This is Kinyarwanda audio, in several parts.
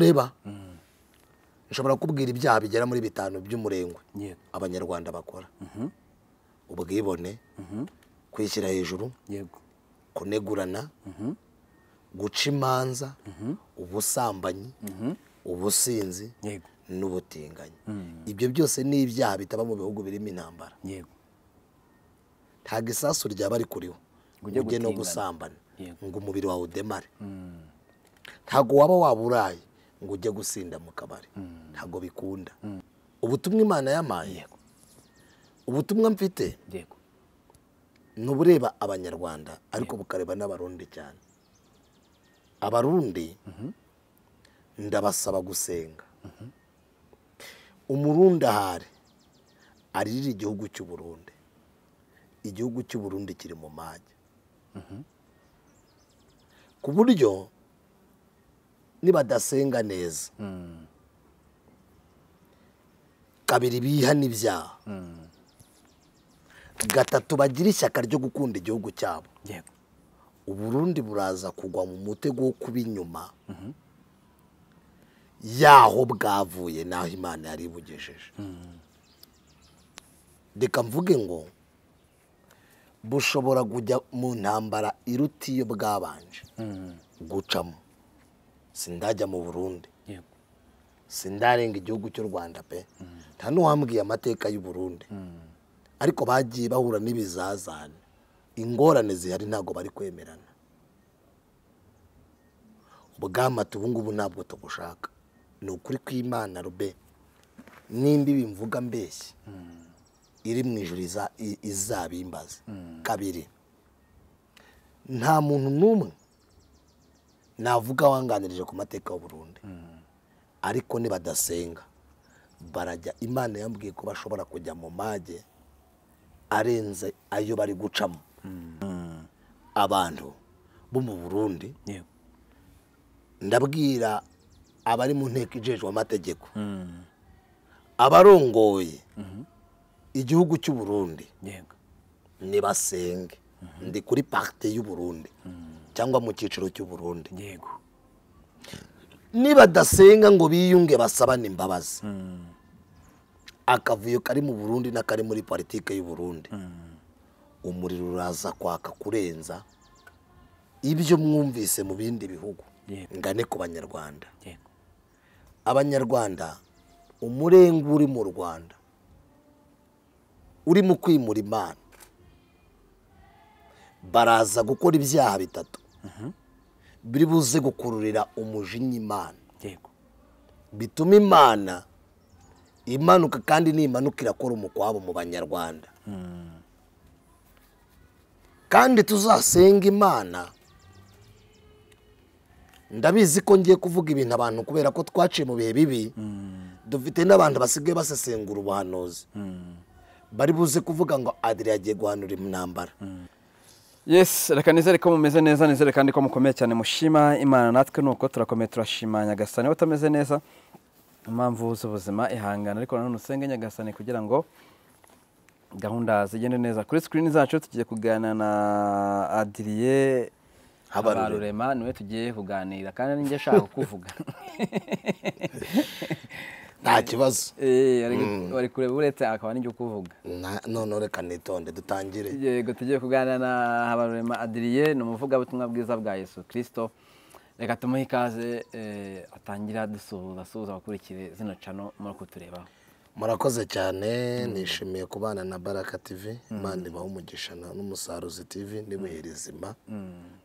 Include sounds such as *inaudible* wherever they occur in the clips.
ureba mm. nshobora kubwira ibyaha bigera muri bitanu by'umurengwe abanyarwanda bakora mm-hmm. ubwibone mm-hmm. kwishyira hejuru kunegurana mm-hmm. guca imanza ubusambanyi ubusinzi n'ubutinganyi mm. ibyo byose ni ibyaha bitaba mu bihugu birimo intambara nta gisasu ryaba kuriho ujye no gusambana ngo umubiri wawe udemare mm. ntabwo waba waba uraye ngo ujye gusinda mu kabari hmm. ntabwo bikunda hmm. ubutumwa imana yamaye ubutumwa mfite ni ubureba abanyarwanda ariko bukareba n'abarundi cyane abarundi mm-hmm. ndabasaba gusenga mm-hmm. umurundi ahari aririra igihugu cy'uburundi igihugu cy'uburundi kiri mu mage mm-hmm. ku buryo nibadasenga neza hmm. kabiri bihana ibyaha hmm. gatatu bagira ishyaka ryo gukunda igihugu cyabo uburundi buraza kugwa mu mutego wo kuba inyuma mhm. yaho bwavuye n'aho imana yari ibugejeje hmm. reka mvuge ngo bushobora kujya mu ntambara iruta iyo bwabanje gucamo sindajya mu burundi sindarenga igihugu cy'u rwanda pe nta n'uwambwiye amateka y'u burundi hmm. ariko bagiye bahura n'ibizazane ingorane zihari ntabwo bari kwemerana ubwamata ubu ngubu ntabwo tubushaka ni ukuri kw'imana rube n'imbibi mvuga mbeshyi hmm. iri mu ijoro izabimbaza hmm. kabiri nta muntu n'umwe navuga wanganirije ku mateka y'u Burundi ariko nibadasenga barajya imana yambwiye ko bashobora kujya mu mage arenze ayo bari gucamo abantu bo mu burundi ndabwira abari mu nteko ijejwe amategeko mm. abarongoye mm-hmm. igihugu cy'u burundi ntibasenge mm-hmm. ndi kuri parite y'u burundi mm. cyangwa mu cyiciro cy'uburundi yego nibadasenga ngo biyunge basabane imbabazi mm. akavuyo kari mu burundi n'akari muri politiki y'uburundi mm. umuriro uraza kwaka kurenza ibyo mwumvise mu bindi bihugu ngane ku banyarwanda abanyarwanda umurenge uri mu rwanda uri mu kwimura imana baraza gukora ibyaha bitatu Mhm. biri buze gukururira umujinya imana bituma imana imanuka kandi nimanuka irakora umukwabo mu banyarwanda hmm. kandi tuzasenga imana ndabizi ko ngiye kuvuga ibintu abantu kubera ko twaciye mu bihe bibi hmm. dufite n'abantu basigaye basesengura ubuhanuzi hmm. bari buze kuvuga ngo adire yagiye guhanura intambara Yes reka nizere ko mumeze neza nizere kandi ko mukomeye cyane mushima imana natwe nuko turakomeye turashima nyagasani niba utameze neza impamvu z'ubuzima ihangana ariko nanone usenge nyagasani kugira ngo gahunda zigende neza kuri sikirini zacu tugiye kugana na adiriye habarurema niwe tugiye kuganira kandi ninjye ashaka kuvuga *laughs* nta kibazo bari eh, eh, mm. kureba uretse akaba n'ibyo kuvuga none reka nitonde dutangire yego tugiye kuganira na habarurema adiriye ni umuvugabutumwa bwiza bwa yesu kirisito reka tumuhe ikaze eh, atangira dusuhuza asuhuza abakurikire zino cano muri kutureba murakoze cyane mm. nishimiye kubana na baraka TV mm. imana ibaho umugisha n'umusaruzi TV n'ibuye mm. rizima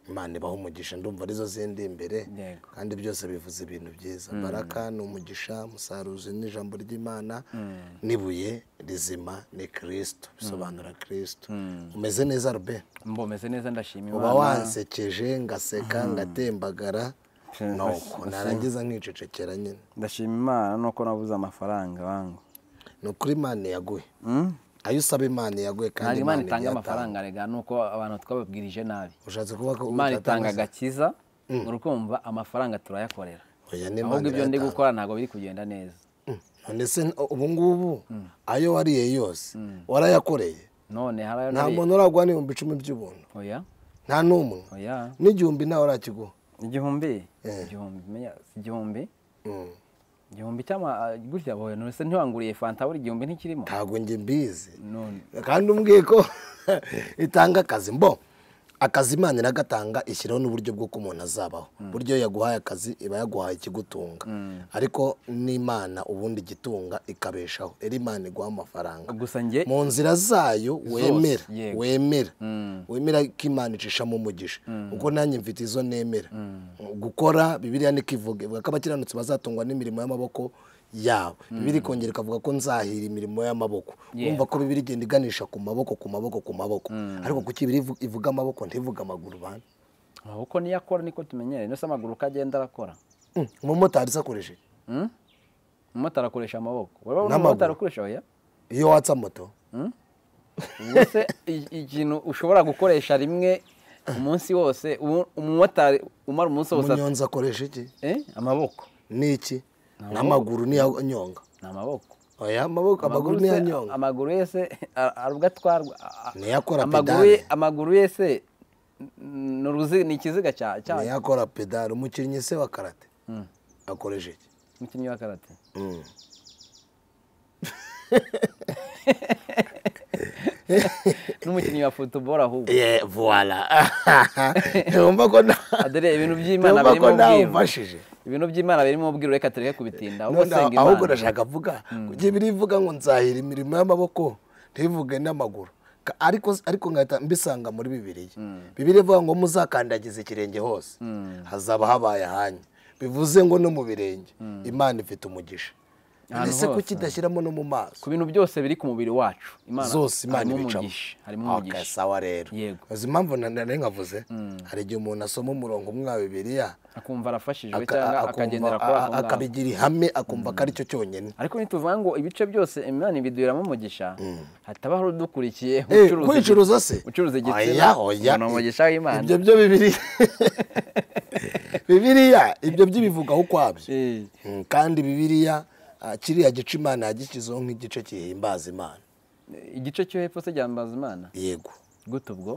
imana ibaho umugisha ndumva arizo zindi imbere kandi byose bivuze ibintu byiza baraka ni umugisha musaruzi n'ijambo ry'imana n'ibuye rizima ni kirisito bisobanura kirisito umeze neza rube umeze neza ndashima uba wansekeje ngaseka ngatembagara *laughs* nuko narangiza nkicecekera nyine ndashima imana nuko nabuze amafaranga bangu ni ukuri imana yaguye ayo usaba imana yaguhe kandi imana itanga amafaranga rega nuko abantu twababwirije nabi ushatse kuba ko imana itanga agakiza hmm. urukumva amafaranga turayakorera ahubwo ibyo ndi gukora ntabwo biri kugenda neza hmm. ndetse ubu ngubu hmm. ayo wariye yose warayakoreye nta muntu uragwa n'ibihumbi icumi by'ubuntu nta n'umwe n'igihumbi nawe urakiguha igihumbi eh. igihumbi igihumbi cy'ama ah, gutya wowe nonese ntiwanguriye fanta buri igihumbi ntikirimo ntabwo njye mbizi kandi umbwiye ko *laughs* itanga akazi mbo akazi imana iragatanga ishyiraho n'uburyo bw'uko umuntu azabaho hmm. buryo yaguhaye akazi iba yaguhaye ikigutunga hmm. ariko n'imana ubundi igitunga ikabeshaho iri imana iguha amafaranga mu nzira zayo wemera wemera hmm. wemera ko imana icishamo umugisha kuko nanjye mfite izo nemera gukora bibiriya n'ikivuga ivuga ko abakiranutsi bazatungwa n'imirimo y'amaboko yawe mm. bibiri kongera ikavuga ko nzahira imirimo y'amaboko urumva ko bibiri igenda iganisha ku maboko ku maboko ku maboko mm. ariko kuki ibiri ivuga amaboko ntivuga amaguru bane amaboko niyo akora niko tumenyereye ndetse amaguru uko agenda arakora mm. umumotari se akoresheje hmm? umumotari akoresha amaboko urabona akoresha oya iyo watsa moto hmm? ubwo ikintu ushobora gukoresha rimwe umunsi wose umumotari umara umunsi wose umunyonzi akoresha iki eh? amaboko ni iki n'amaguru niyo anyonga ni amaboko amaboko amaguru niyo anyonga amaguru ye se ubwo pedale amaguru ye se ni ikiziga cyane niyo akora pedale umukinnyi se wa karate hmm. akoresha iki umukinnyi wa karate hmm. *laughs* *laughs* *laughs* n'umukinnyi wa futuboro ahubwo vuwara ntumva ko dore ibintu by'imana birimo ubwiru ibintu by'imana birimo ubwiru reka tureke kubitinda ahubwo ndashaka avuga mm. kugira ibiri ivuga ngo nzahira imirimo y'amaboko ntibivuge n'amaguru ariko ariko nkahita mbisanga muri bibiriya mm. bibiri ivuga ngo muzakandagize ikirenge hose mm. hazaba habaye ahanya bivuze ngo no mu birenge imana ifite umugisha ese kuki idashyiramo no mu maso ku bintu byose biri ku mubiri wacu zose imana ibicamo harimo umugisha sawa rero yego impamvu nanone nkavuze mm. hari igihe umuntu asoma umurongo umwe wa bibiliya akumva arafashijwe cyangwa akagendera kuri ako ngako akabigira ihame akumva ko mm. ari cyo cyonyine ariko ntituvuga ngo ibice byose imana ibiduheramo umugisha mm. hatabaho udukurikiye eh, ucuruza se ucuruza igitsina ubona umugisha w'imana ibyo byo bibiliya *laughs* bibiliya ibyo by'ibivugaho ukwabyo eh. kandi bibiliya kiriya gice imana yagikizeho nk'igice gihimbaza imana igice cyo hepfo se gihambaza imana yego gute ubwo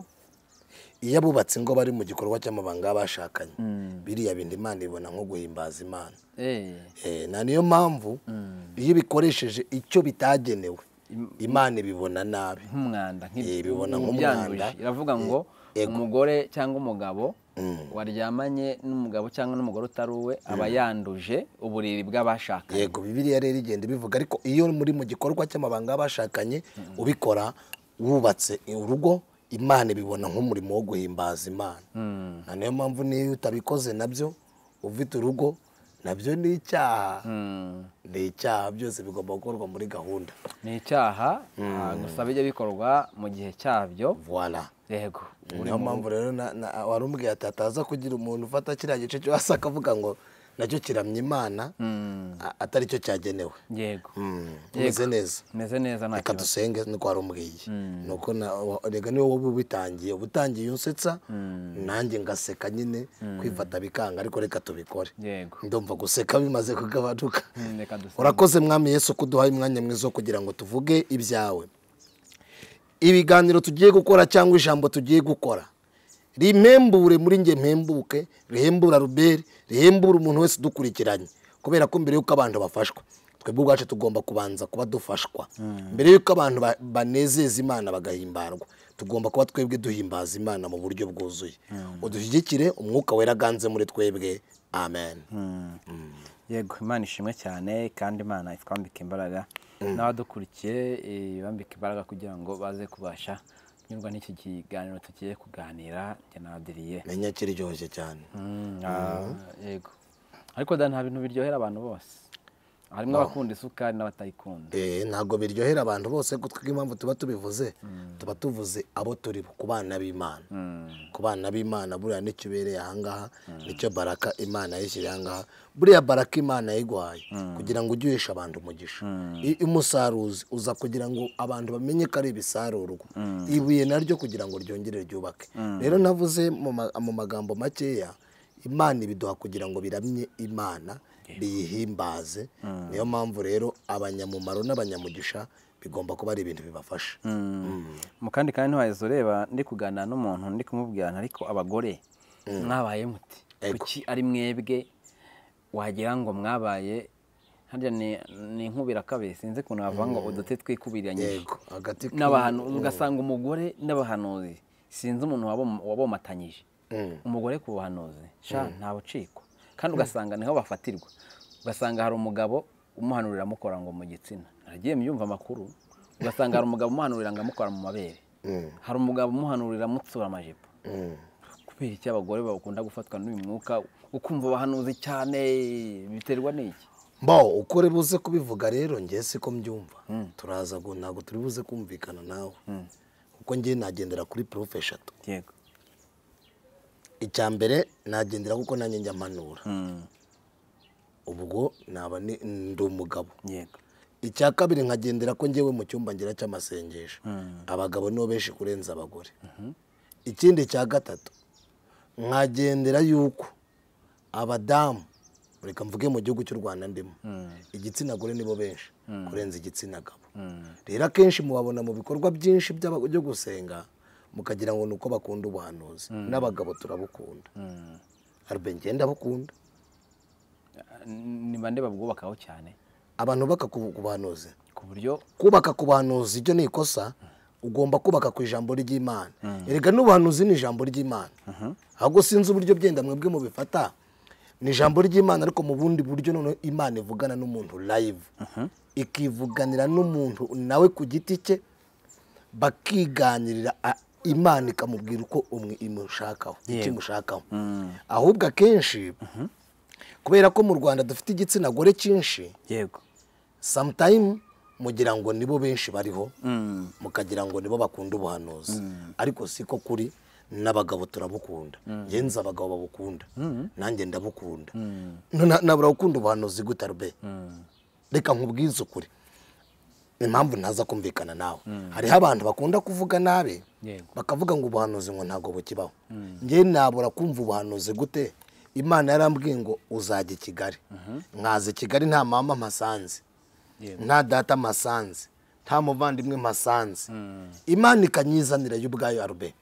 iyo abubatse ingo bari mu gikorwa cy'amabanga bashakanye hmm. biriya bintu imana ibona nko guhimbaza imana eh. Eh, na niyo mpamvu hmm. iyo ubikoresheje icyo bitagenewe imana ibibona nabi nk'umwanda nk'ibyo eh, iravuga ngo umugore cyangwa umugabo Mm. waryamanye n'umugabo cyangwa n'umugore utari uwe aba yanduje uburiri bw'abashakanye yego bibiriya rero igenda ibivuga ariko iyo muri mu gikorwa cy'amabanga y'abashakanye mm. ubikora wubatse urugo imana ibibona nk'umurimo wo guhimbaza imana mm. niyo mpamvu n'iyo utabikoze nabyo ufite urugo nabyo ni icyaha ni icyaha byose bigomba gukorwa muri gahunda ni icyaha gusa ah, bijya bikorwa mu gihe cyabyo vuwara yego niyo mpamvu rero wari umbwiye ati ataza kugira umuntu ufata kiriya gice cyo hasi akavuga ngo nacyo kiramya imana hmm. atari cyo cyagenewe hmm. yego umeze neza umeze neza reka dusenge nuko wari umbwiye nuko reka niwe wowe ubitangiye ubutangiye unsetsa hmm. nanjye ngaseka nyine kwifata bikanga ariko reka tubikore ndumva guseka bimaze kugabanuka urakoze mwami Yesu kuduhaye umwanya mwiza wo kugira ngo tuvuge ibyawe ibiganiro tugiye gukora cyangwa ijambo tugiye gukora rimembure muri njye mpembuke rihembura ruberi rihembura umuntu wese udukurikiranye kubera ko mbere y'uko abantu bafashwa twebwe ubwacu tugomba kubanza kuba dufashwa hmm. mbere y'uko abantu banezeza imana bagahimbarwa tugomba kuba twebwe duhimbaza imana mu buryo bwuzuye hmm. udushyigikire umwuka wera aganze muri twebwe amen hmm. yego imana ishimwe cyane kandi imana itwambika imbaraga Mm. n'abadukurikiye eh, bambika imbaraga kugira ngo baze kubasha kunyurwa n'iki kiganiro tugiye kuganira njye menya kiryoshye cyane mm, mm. Ah, ariko nta bintu biryohera abantu bose harimo abakunda isukari n'abatayikunda eh, ntabwo biryohera abantu bose kuko impamvu tuba tubivuze tuba tuvuze abo turi ku bana b'imana hmm. ku bana b'imana buriya nicyo ubereye ahangaha nicyo baraka imana yishyiriye ahangaha buriya baraka imana yiguhaye hmm. kugira ngo ujye uhesha abantu umugisha hmm. umusaruzi uza kugira ngo abantu bamenye ko ari ibisarurwa ibuye naryo kugira ngo ryongere ryubake rero navuze mu magambo makeya imana ibiduha kugira ngo biramye imana biyihimbaze mm. niyo mpamvu rero abanyamumaro n'abanyamugisha bigomba kuba ari ibintu bibafasha mm. mm. mu kandi kandi ntiwaheze ureba ndi kuganira n'umuntu ndi kumubwirana ariko abagore mwabaye muti kuki ari mwebwe wagira ngo mwabaye harya ni inkubira kabiri sinzi ukuntu bavuga ngo uduti twikubiranyije n'abantu ugasanga umugore n'abahanuzi sinzi umuntu wabomatanyije umugore ku buhanuzi nta bucikwa kandi ugasanga niho bafatirwa ugasanga hari umugabo umuhanurira amukora ngo mu gitsina haragiye muyumva amakuru ugasanga hari umugabo umuhanurira ngo amukora mu mabere mm. hari umugabo umuhanurira amutsura amajipo mm. kubera iki abagore bakunda gufatwa n'uyu mwuka ukumva bahanuzi cyane biterwa n'iki mbaho uko uri buze kubivuga rero ngewe ko mbyumva mm. turaza ngo ntabwo turi buze kumvikana nawe kuko ngewe nagendera kuri porofe eshatu yego icya mbere nagendera kuko nanjye nyamanura hmm. ubwo naba ndi umugabo icya kabiri nkagendera ko ngewe mu cyumba ngira cy'amasengesho hmm. abagabo nibo benshi kurenza abagore mhm. ikindi cya gatatu nkagendera yuko abadamu reka mvuge mu gihugu cy'u rwanda ndimo hmm. igitsina gore nibo benshi kurenza igitsina gabo rero akenshi mubabona mu bikorwa byinshi byo gusenga mukagira ngo ni uko bakunda ubuhanuzi hmm. n'abagabo turabukunda harube hmm. ngenda bukunda ni bande babwubakaho cyane abantu bubaka ku buhanuzi ku buryo kubaka ku buhanuzi ibyo ni ikosa hmm. ugomba kubaka ku ijambo ry'imana erega n'ubuhanuzi ni ijambo ry'imana ahubwo sinzi uburyo byenda mwebwe mubifata ni ijambo ry'imana ariko mu bundi buryo noneho imana ivugana n'umuntu live ikivuganira n'umuntu nawe ku giti cye bakiganirira imana ikamubwira uko umwe imushakaho ikimushakaho mm. ahubwo akenshi mm-hmm. kubera ko mu rwanda dufite igitsina gore cyinshi yego samutayimu mugira ngo nibo benshi bariho mm. mukagira ngo nibo bakunda ubuhanuzi mm. ariko si ko kuri n'abagabo turabukunda ngenzi abagabo babukunda nanjye ndabukunda nabura gukunda ubuhanuzi gutarube reka nkubwize ukuri impamvu naza kumvikana nawe mm. hariho abantu bakunda kuvuga nabi bakavuga ngo ubuhanuzi ngo ntabwo bukibaho mm. ngewe nabura kumva ubuhanuzi gute imana yarambwiye ngo uzajya i kigali mhm. nkaza kigali nta mama masanze nta data masanze nta muvandimwe masanze mm. imana ikanyizanira y'ubwayo arube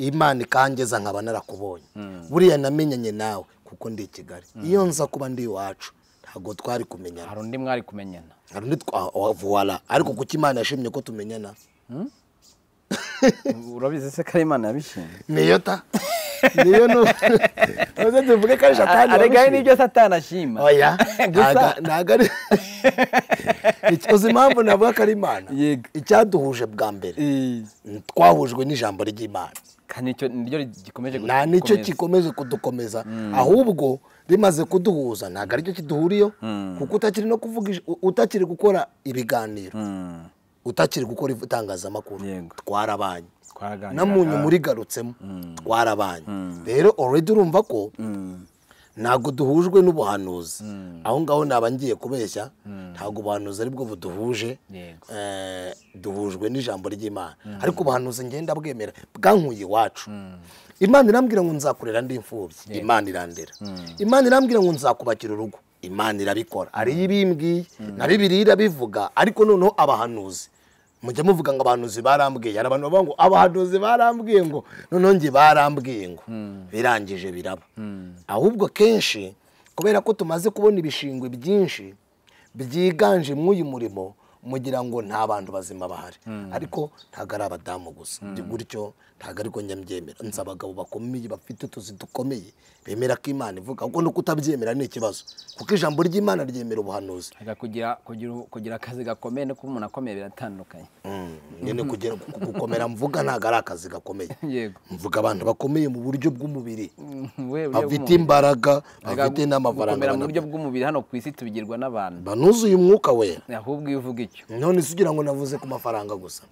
imana ikangeza nkaba narakubonye buriya namenyanye nawe kuko ndi i kigali iyo nza kuba ndi iwacu ntabwo twari kumenyana hari undi mwari kumenyana hari undi twavuwara ariko kuko imana yashimye ko tumenyana hmm? *laughs* urabizi se ko ari imana yabishimye niyo ta niyo *laughs* tuvuge ko ari satani arega nibyo satani ashima oya ntabwo ari uzi impamvu navuga ko ari imana icyaduhuje bwa mbere twahujwe n'ijambo ry'imana nta nicyo gikomeje kudukomeza hmm. ahubwo rimaze kuduhuza ntabwo aricyo kiduhuriyeho hmm. kuko utakiri no kuvuga utakiri gukora ibiganiro hmm. utakiri gukora itangazamakuru twarabanye namunyu muri garutsemo twarabanye rero already urumva ko hmm. ntabwo duhujwe n'ubuhanuzi aho ngaho naba ngiye kubeshya ntabwo ubuhanuzi aribwo buduhuje eh, duhujwe n'ijambo ry'imana ariko ubuhanuzi ngenda bwemera bwankuye iwacu imana irambwira ngo nzakurera andi imfubyi imana irandera hmm. imana irambwira ngo nzakubakira urugo imana irabikora ariyo ibimbwiye hmm. na bibiri irabivuga ariko noneho abahanuzi mujya muvuga ngo abahanuzi barambwiye hari abantu bavuga ngo abahanuzi barambwiye ngo noneho nge barambwiye ngo hmm. birangije biraba ahubwo kenshi kubera ko tumaze kubona ibishingwe byinshi byiganje muri murimo mugira ngo nta bantu bazima bahari hmm. ariko ntabwo ari abadamu gusa hmm. gutyo ntabwo ariko njya mbyemera nzi abagabo bakomeye bafite utuzi dukomeye bemera ko imana ivuga ahubwo no kutabyemera ni ikibazo kuko ijambo ry'imana ryemera ubuhanuzi kugira akazi gakomeye no kuba umuntu akomeye biratandukanye hmm. nyine gukomera mvuga ntabwo ari akazi gakomeye *laughs* mvuga abantu bakomeye mu buryo bw'umubiri bafite imbaraga bafite n'amafaranga mu buryo bw'umubiri hano ku isi tubigirwa n'abantu banuzuye umwuka we ahubwo iyo uvuga cyo none se ngo navuze ku mafaranga gusa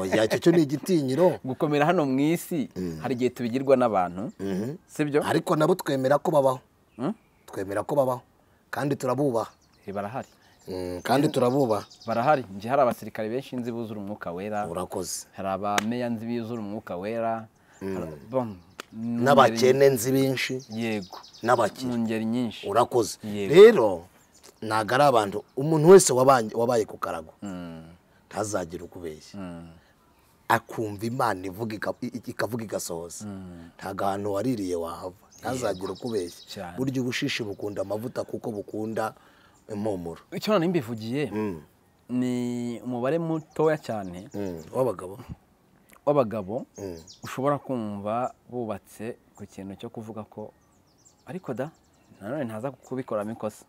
oya icyo cyo ni igitinyiro gukomera hano mu isi mm. hari igihe tubigirwa n'abantu mm-hmm. sibyo ariko nabo twemera ko babaho mm? twemera ko babaho kandi turabubaha barahari mm, kandi turabubaha barahari njye hari abasirikare benshi nzi buzura umwuka wera urakoze hari abameya nzi bizura umwuka wera n'abakene nzi benshi yego n'abakene mu ngeri nyinshi urakoze rero ntabwo ari abantu umuntu wese wabaye ku karago ntazagire uko akumva imana ivuga ikavuga igasohoza ntabwo ahantu waririye wahava ntazagire ukubeshya ubeshya burya ubushishi bukunda amavuta kuko bukunda impumuro icyo noneho mbivugiye hmm. ni umubare mutoya cyane hmm. w'abagabo w'abagabo hmm. ushobora kumva bubatse ku kintu cyo kuvuga ko ariko da nanone ntaza kubikoramo ikosa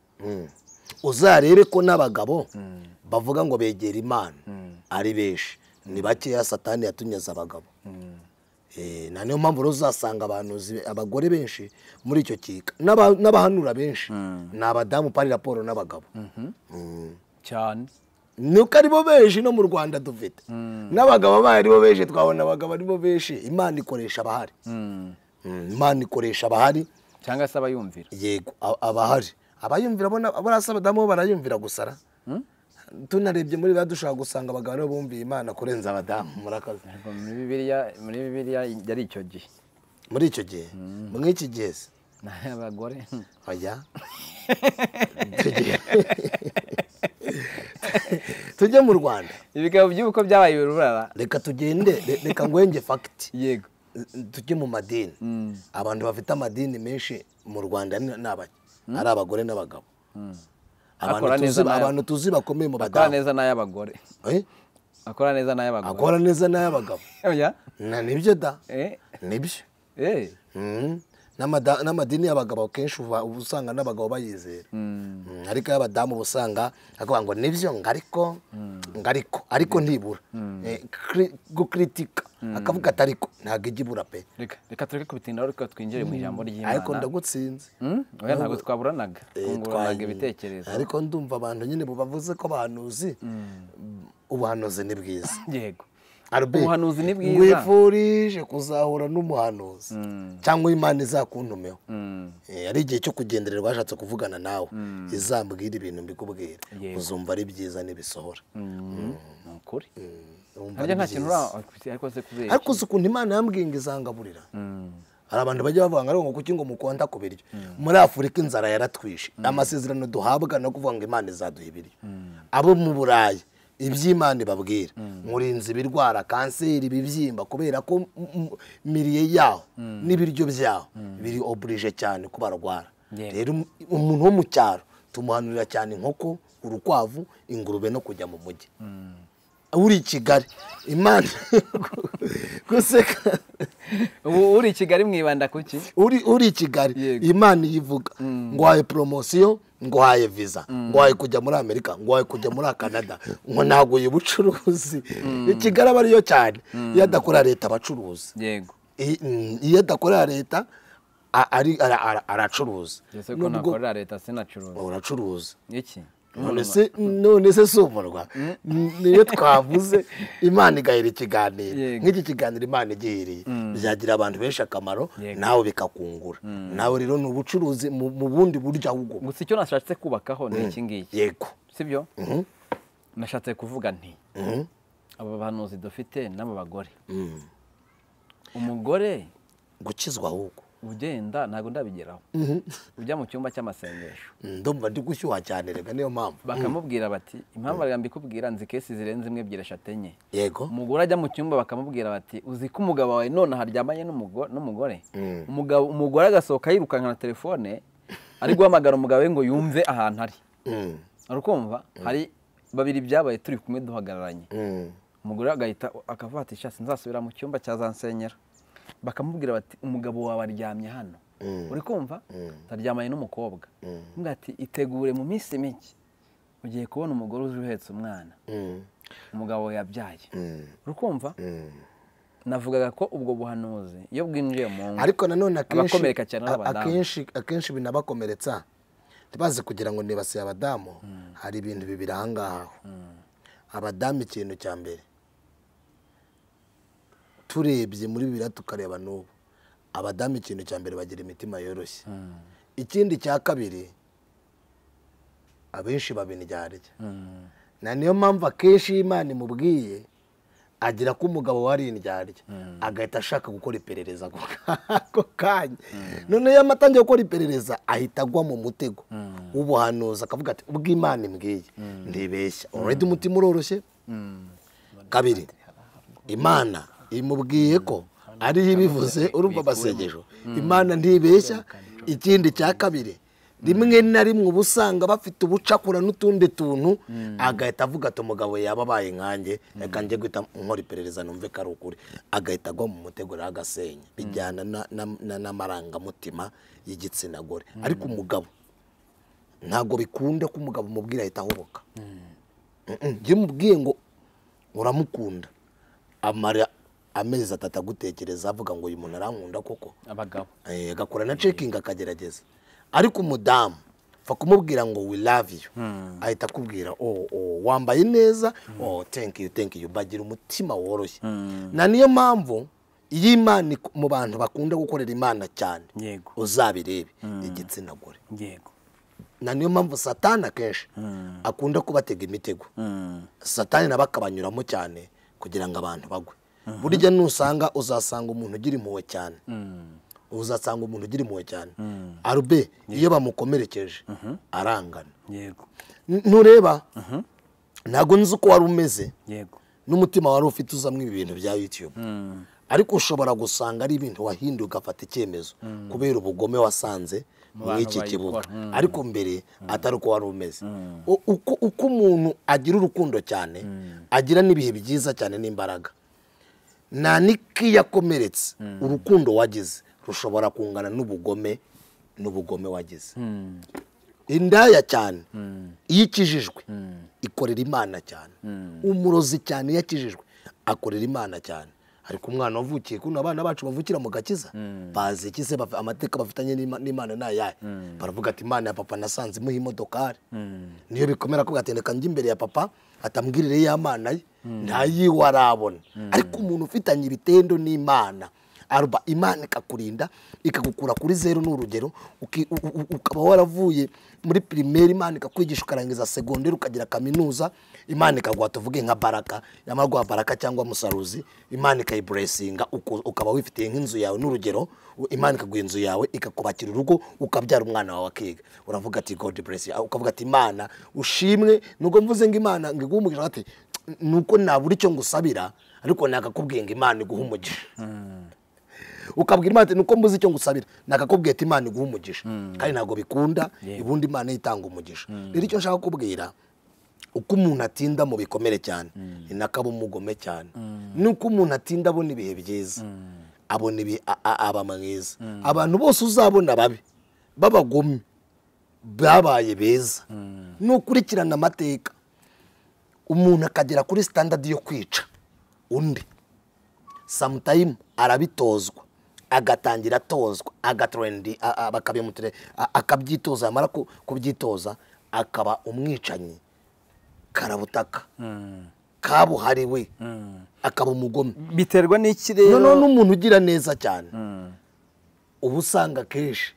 uzarebe ko n'abagabo mm. bavuga ngo begera imana mm. ari benshi ni bakeya satani yatunyaze abagabo mm. eh, na niyo mpamvu rero uzasanga abagore benshi muri icyo kika n'abahanura benshi ni abadamu pari raporo n'abagabo mhm. cyane nuko aribo benshi no mu rwanda dufite n'abagabo bayo aribo benshi twabona abagabo aribo benshi imana ikoresha abahari imana ikoresha abahari cyangwa se abayumvira yego abahari abayumvira buriya abadamu barayumvira gusara hmm? tunarebye muri biriya dushobora gusanga abagabo nibo bumviye imana kurenza abadamu murakaza muri bibiriya yari icyo gihe muri icyo gihe mw'iki hmm. gihe se abagore bajya *laughs* tujye mu rwanda ibigabo by'uko byabaye birurara reka tugende reka ngwenge fagiti yego tujye mu madini hmm. abantu bafite amadini menshi mu rwanda ni abake Hmm? ari abagore n'abagabo hmm. abantu tuzi bakomeye mu badamu eh? akora neza n'ay'abagore akora neza n'ay'abagabo akora *laughs* neza n'ay'abagabo nibyo da eh? nibyo eh. Hmm? n'amadini y'abagabo kenshi uba usanga n'abagabo bayizera hmm. hmm, ariko y'abadamu uba usanga akavuga ngo nibyo ngariko hmm. ngariko ariko ntibura eh, gukritika akavuga ati ariko ntabwo ijya ibura pe reka tureke kubitindaho reka twinjire mu ijambo ry'imana ariko ndagutsinze ntabwo twaburanaga eh, twunguranaga ibitekerezo ariko ndumva abantu nyine bubavuze ko bahanuzi ubuhanuzi ni bwiza *laughs* yego ubuhanuzi ni bwiza wifurije kuzahura n'umuhanuzi mm. cyangwa imana izakuntumeho mm. eh, ari igihe cyo kugenderera bashatse kuvugana nawe mm. izambwira ibintu mbikubwira uzumva ari byiza n'ibisohora eh, ariko uzi ukuntu imana yambwiye ngo izangaburira hari abantu bajya bavuga ngo ngo kuki ngo mukonda ku biryo muri afurika inzara yaratwishe amasezerano duhabwa no kuvuga ngo imana izaduha ibiryo abo mu burayi iby'imana ibabwira mm. murinzi ibirwara kanseri ibibyimba kubera ko miriye yaho mm. n'ibiryo byaho mm. biri oburije cyane ko barwara rero umuntu wo mu cyaro tumuhanurira cyane inkoko urukwavu ingurube no kujya mu mujyi uri i kigali imana *laughs* guseka uri i kigali mwibanda ku ki uri i kigali imana iyo ivuga mm. ngwaye poromosiyo ngwaye viza mm. ngwaye kujya muri amerika ngwaye kujya muri canada mm. ngo naguye ubucuruzi i kigali aba ariyo cyane iyo adakora leta abacuruza iyo adakorera leta aracuruza nubwo uracuruza iki none se si umunwa hmm? niyo twavuze imana igahera ikiganiro nk'iki kiganiro imana igihiriye hmm. byagira abantu benshi akamaro nawe bikakungura hmm. nawe rero ni ubucuruzi mu bundi buryo ahubwo gusa icyo nashatse kubakaho ni iki ngiki yego sibyo nashatse kuvuga nti aba bahanuzi dufite n'aba bagore umugore gukizwa ahubwo ugenda ntabwo ndabigeraho mhm. ujya mu cyumba cy'amasengesho ndumva ndi gushyuha cyane reka niyo mpamvu bakamubwira mhm. bati impamvu eh. reka mbikubwira nzi kesi zirenze imwe ebyiri eshatu enye yego umugore ajya mu cyumba bakamubwira bati uzi ko umugabo wawe none haryamanye n'umugore mm. umugore agasohoka yirukanka na telefone ari guhamagara umugabo we ngo yumve ahantu ari mm. ukumva mm. hari babiri byabaye turi kumwe duhagararanye umugore agahita akavuga ati nzasubira mu cyumba cya zansenyera bakamubwira bati umugabo wawe aryamye hano mm. uri kumva mm. ataryamanye n'umukobwa mm. ati itegure mu minsi mike ugiye kubona umugore uje uhetse umwana umugabo yabyaye uri kumva navugaga ko ubwo buhanuzi iyo bwinjiye mu ngo ariko nanone akenshi akenshi binabakomeretsa ntibaze kugira ngo nibasiye abadamu hari ibintu bibiri ahangaha abadamu ikintu cya mbere turebye muri biriya tukareba n'ubu abadamu ikintu cya mbere bagira imitima yoroshye hmm. ikindi cya kabiri abenshi babiryarya hmm. na niyo mpamvu akenshi imana imubwiye agira ko umugabo wari warindyarya hmm. agahita ashaka gukora iperereza ako *laughs* kanya noneho iyo amatangiye gukora iperereza ahita agwa mu mutego w'ubuhanuzi akavuga ati ubwo imana imbwiye ntibeshya urabona umutima uroroshye kabiri imana imubwiye ko ariho ibivuze urumva amasengesho imana ntibeshya ikindi cya kabiri rimwe na rimwe uba usanga bafite ubucakura n'utundi tuntu hmm. agahita avuga ati umugabo yaba abaye nkanjye reka hmm. njye guhita nkora iperereza numve ko ari ukuri agahita agwa mu mutego rero agasenya hmm. bijyana n'amarangamutima y'igitsina gore ariko umugabo ntabwo bikunda ko umugabo umubwira ahita ahoboka iyo umubwiye ngo uramukunda amara amezi atatu agutekereza avuga ngo uyu muntu arankunda koko abagabo eh, agakora na cekingi akagerageza ariko umudamu apfa kumubwira ngo we love you hmm. ahita akubwira oh, oh, wambaye neza hmm. oh, tenkiyu tenkiyu bagira umutima woroshye hmm. na niyo mpamvu iyo imana mu bantu bakunda gukorera imana cyane uzabirebe igitsina gore na niyo mpamvu satani akenshi akunda kubatega imitego satani nawe akabanyuramo cyane kugira ngo abantu bagwe burya nusanga uzasanga umuntu ugira impuhwe cyane hmm. uzasanga umuntu ugira impuhwe cyane hmm. arube iyo bamukomerekeje arangana ntureba ntabwo nzi uko wari umeze n'umutima wari ufite uzamo ibi bintu bya yutube hmm. ariko ushobora gusanga ari ibintu wahinduye ugafata icyemezo kubera ubugome wasanze muri iki kibuga ariko mbere atari uko wari umeze uko umuntu agira urukundo cyane agira n'ibihe byiza cyane n'imbaraga nta yakomeretse hmm. urukundo wagize rushobora kungana n'ubugome n'ubugome wagize hmm. indaya cyane hmm. iyo ikijijwe ikorera imana cyane umurozi cyane iyo akijijwe akorera imana cyane ariko umwana wavukiye kuno abana bacu bavukira mu gakiza bazi iki se amateka bafitanye n'imana ni ayahe baravuga ati imana ya papa nasanze imuha imodokari niyo bikomera ko gatendeka njye imbere ya papa atambwirire y'amana ye ntayiwe arabona hmm. ariko umuntu ufitanye ibitendo n'imana aruba imana ikakurinda ikagukura kuri zeru ni ukaba waravuye muri pirimeri imana ikakwigisha ukarangiza segonderi ukagira kaminuza imana ikaguha tuvuge nka baraka yamara baraka cyangwa musaruzi imana ikayiburesinga ukaba wifitiye nk'inzu yawe n'urugero imana ikaguha inzu yawe ikakubakira urugo ukabyara umwana wawe akiga uravuga ati god bless ukavuga ati imana ushimwe nubwo mvuze ngo imana ngo iguhe umugisha ati ni uko nabura icyo ngusabira ariko nakakubwiye ngo imana iguha umugisha ukabwira imana ni uko mbuze icyo ngusabira nakakubwiye ati imana iguha umugisha kandi ntabwo bikunda ubundi imana itanga umugisha mm. rero icyo nshaka kubwira uko umuntu atinda mu bikomere cyane mm. ni nako aba umugome cyane mm. nuko umuntu atinda abona ibihe byiza abona ibi aba mwiza abantu bose uzabona babi b'abagome babaye beza ni ukurikirana amateka umuntu akagera kuri standard yo kwica undi samutayimu arabitozwa agatangira atozwa agaterendi akabyitoza yamara kubyitoza akaba umwicanyi karabutaka hmm. kabuhariwe hmm. akaba umugome biterwa n'iki rero n'umuntu ugira neza cyane hmm. uba usanga kenshi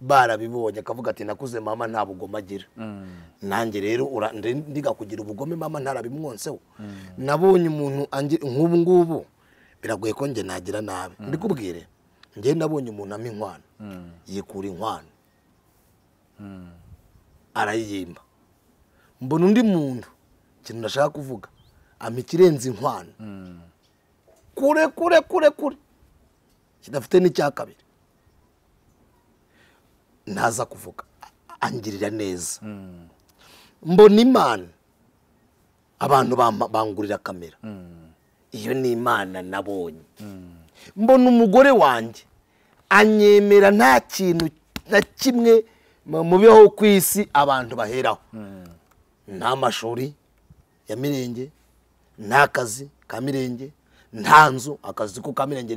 barabibonye akavuga ati nakuze mama nta bugome agira mm. nanjye rero ndiga kugira ubugome mama ntarabimwonseho mm. nabonye umuntu nk'ubu ngubu biragoye ko njye nagira nabi mm. ndikubwire njye nabonye umuntu ama inkwano yikura inkwano arayiyimba mbona undi muntu ikintu ndashaka kuvuga ama ikirenze inkwano kure kure kure kure kidafite n'icya kabiri Naza kuvuga angirira neza mbona imana abantu bangurira kamera iyo ni imana nabonye mbona umugore wanjye anyemera nta kintu na kimwe mu bibaho ku isi abantu baheraho nta mashuri ya mirenge nta kazi ka mirenge nta nzu akazi ko ka mirenge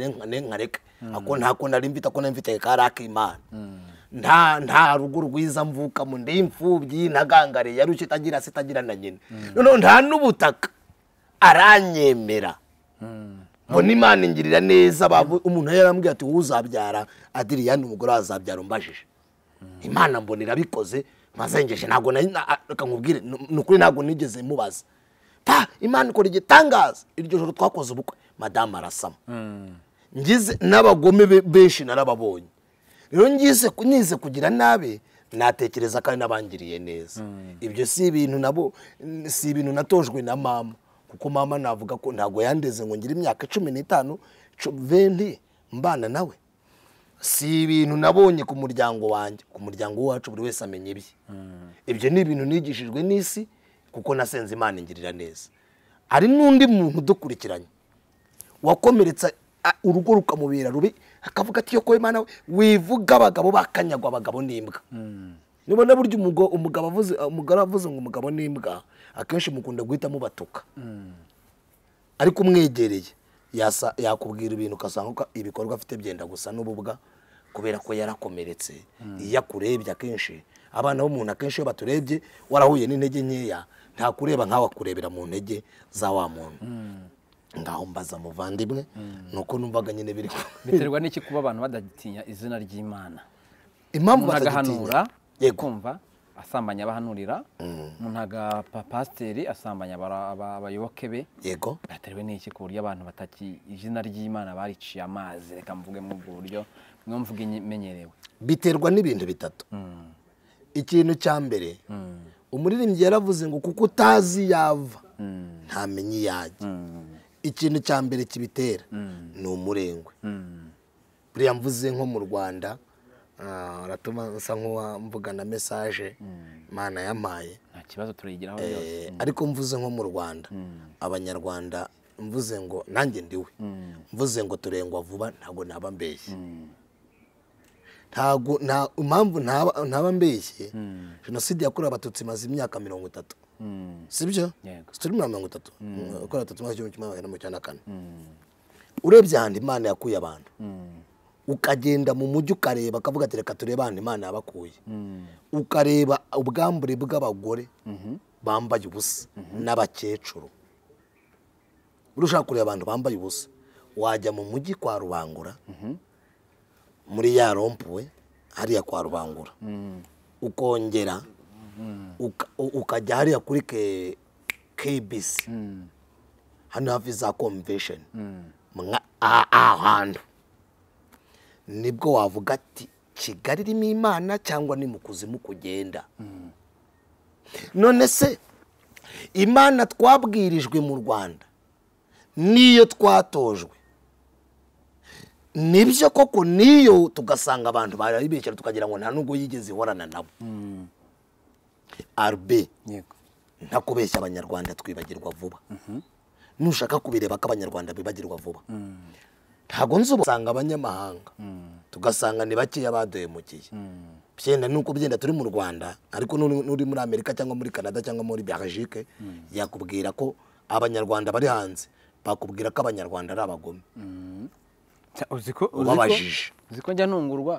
nkareka ako ntako nari mfite ako nari mfite kari akimana nta nta rugo rwiza mvuka mu ndimfubyi ntagangare yarushye itagira se itagira na nyine mm. noneho nta n'ubutaka aranyemera mm. ngo n'imana ingirira neza mm. umuntu yarambwiye ati wowe uzabyara adiriyani umugore wazabyara umbajije imana mbonera abikoze mazengeje ntabwo nakangubwire ni ukuri ntabwo nigeze mubaza pa imana ikora igitangaza iryo joro twakoze ubukwe madamu arasama ngize n'abagome benshi narababonye rero ngize nize kugira nabi natekereza kandi n'abangiriye neza mm. ibyo si ibintu nabo si ibintu natojwe na mama kuko mama navuga ko ntabwo yandeze ngo ngire imyaka cumi n'itanu venti mbana nawe si ibintu nabonye ku muryango wanjye ku muryango wacu buri wese amenya ibye mm. ibyo ni ibintu nigishijwe n'isi kuko nasenze imana ingirira neza hari n'undi muntu udukurikiranye wakomeretsa urugo rukamubera rubi akavuga ati yo imana we wivuga abagabo bakanyagwa abagabo n'imbwa hmm. nubona burya umugabo avuze umugore avuze ngo umugabo n'imbwa akenshi mukunda guhita mubatuka hmm. ariko umwegereye yakubwira ibintu ugasanga ibikorwa afite byenda gusa n'ububwa kubera ko yarakomeretse hmm. iyo akurebye akenshi abana b'umuntu akenshi iyo baturebye warahuye n'intege nkeya ntakureba nkawe akurebera mu ntege za wa muntu ngaho mbaza muvandimwe hmm. nuko numvaga nyine biri biterwa n'iki kuba abantu badatinya izina ry'imana impamvu badahanura kumva asambanya abahanurira hmm. umuntu agapapasiteri asambanya abayoboke be yego baterewe n'iki ku buryo abantu bataki izina ry'imana bariciye amazi reka mvuge muri buryo mwumvuge imenyerewe biterwa n'ibintu bitatu hmm. ikintu cya mbere umuririmbyi yaravuze ngo kuko utazi yava ntamenye iyo ajya ikintu cya mbere kibitera mm. ni umurengwe mm. buriya mvuze nko mu rwanda ah, aratuma nsa nk'uwamvugana mesaje mm. imana yampaye nta kibazo turayigiraho eh, ariko mvuze nko mu rwanda abanyarwanda mvuze ngo nanjye ndiwe mvuze ngo turengwa vuba ntabwo naba mbeshye ntabwo impamvu ntaba mbeshye jenoside yakorewe abatutsi imaze imyaka mirongo itatu sibyo turi muri mirongo itatu uko atatu maze igihumbi kimwe magana mirongo na kane mm. urebye ahantu imana yakuye abantu mm. ukagenda mu mujyi ukareba akavuga ati reka turebe ahantu imana yabakuye mm. ukareba ubwambure bw'abagore mm-hmm. bambaye ubusa mm-hmm. n'abakecuru ushaka kureba abantu bambaye ubusa wajya mu mujyi kwa rubangura mm-hmm. muri ya rompuwe hariya kwa rubangura ukongera Mm. ukajya hariya kuri kbc mm. hano hafi za komvesheni aha nibwo wavuga ati kigali irimo imana cyangwa ni mu kuzimu kugenda none se imana twabwirijwe mu rwanda niyo twatojwe nibyo koko niyo tugasanga abantu barayibeshyira tukagira ngo nta nubwo yigeze ihorana nabo mm. arbe ntakubeshya abanyarwanda twibagirwa vuba mhm. nushaka kubireba ko abanyarwanda bibagirwa vuba mm. ntabwo nzi ubusanga abanyamahanga mm. tugasanga ni bakeya baduhemukiye mm. byenda uko byenda turi mu rwanda ariko n'uri muri amerika cyangwa muri canada cyangwa muri belgique yakubwira ko abanyarwanda bari hanze bakubwira ko abanyarwanda ari abagome ubabajije uziko njya ntungurwa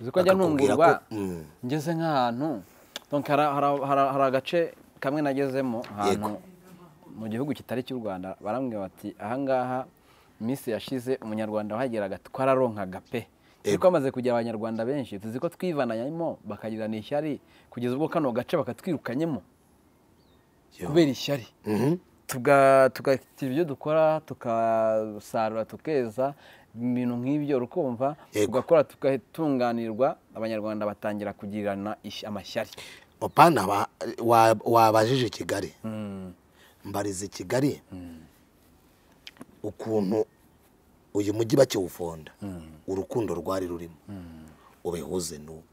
uzi ko njya ntungurwa ngeze mm. nk'ahantu hari agace kamwe nagezemo ahantu mu gihugu kitari cy'u rwanda barambwira bati ahangaha iminsi yashize umunyarwanda wahageraga twararonkaga pe ariko amaze kugira abanyarwanda benshi tuzi ko twivananyemo bakagirana ishyari kugeza ubwo kano gace bakatwirukanyemo kubera ishyari mm-hmm. tugagira ibyo dukora tukasarura tukeza ibintu nk'ibyo urukumva tugakora tugatunganirwa abanyarwanda batangira kugirana amashyari opana wabajije kigali hmm. mbariza kigali hmm. ukuntu uyu mujyi bakiwufonda hmm. urukundo rwari rurimo ubihuze n'ubu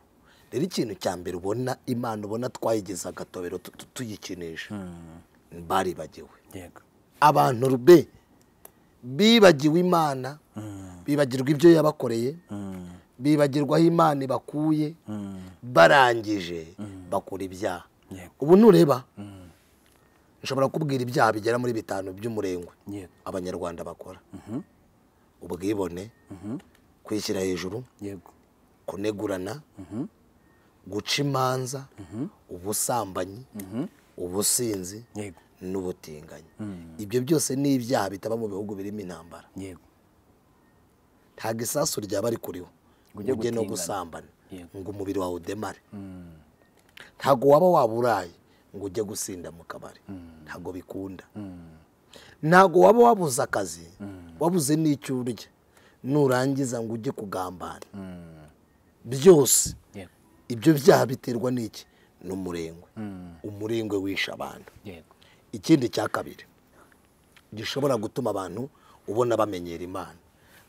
rero ikintu cya mbere ubona imana ubona twayigeze agatobero tuyikinisha baribagiwe abantu rube bibagiwe imana hmm. bibagirwa ibyo yabakoreye hmm. bibagirwaho imana ibakuye hmm. barangije bakora ibyaha ubu nureba nshobora kubwira ibyaha bigera muri bitanu by'umurengwe abanyarwanda bakora ubwibone kwishyira hejuru kunegurana guca imanza ubusambanyi ubusinzi n'ubutinganyi hmm. ibyo byose ni ibyaha bitaba mu bihugu birimo intambara ntabwo isasu ryaba rikuriho ngo ujye no gusambana ngo umubiri wawe udemare hmm. ntabwo waba waba uraye ngo ujye gusinda mu kabari hmm. ntabwo bikunda ntabwo waba wabuze akazi wabuze n'icyo urya nurangiza ngo ujye kugambana byose ibyo byaha biterwa n'iki n'umurengwe umurengwe wishe abantu yego ikindi cya kabiri gishobora gutuma abantu ubona bamenyera imana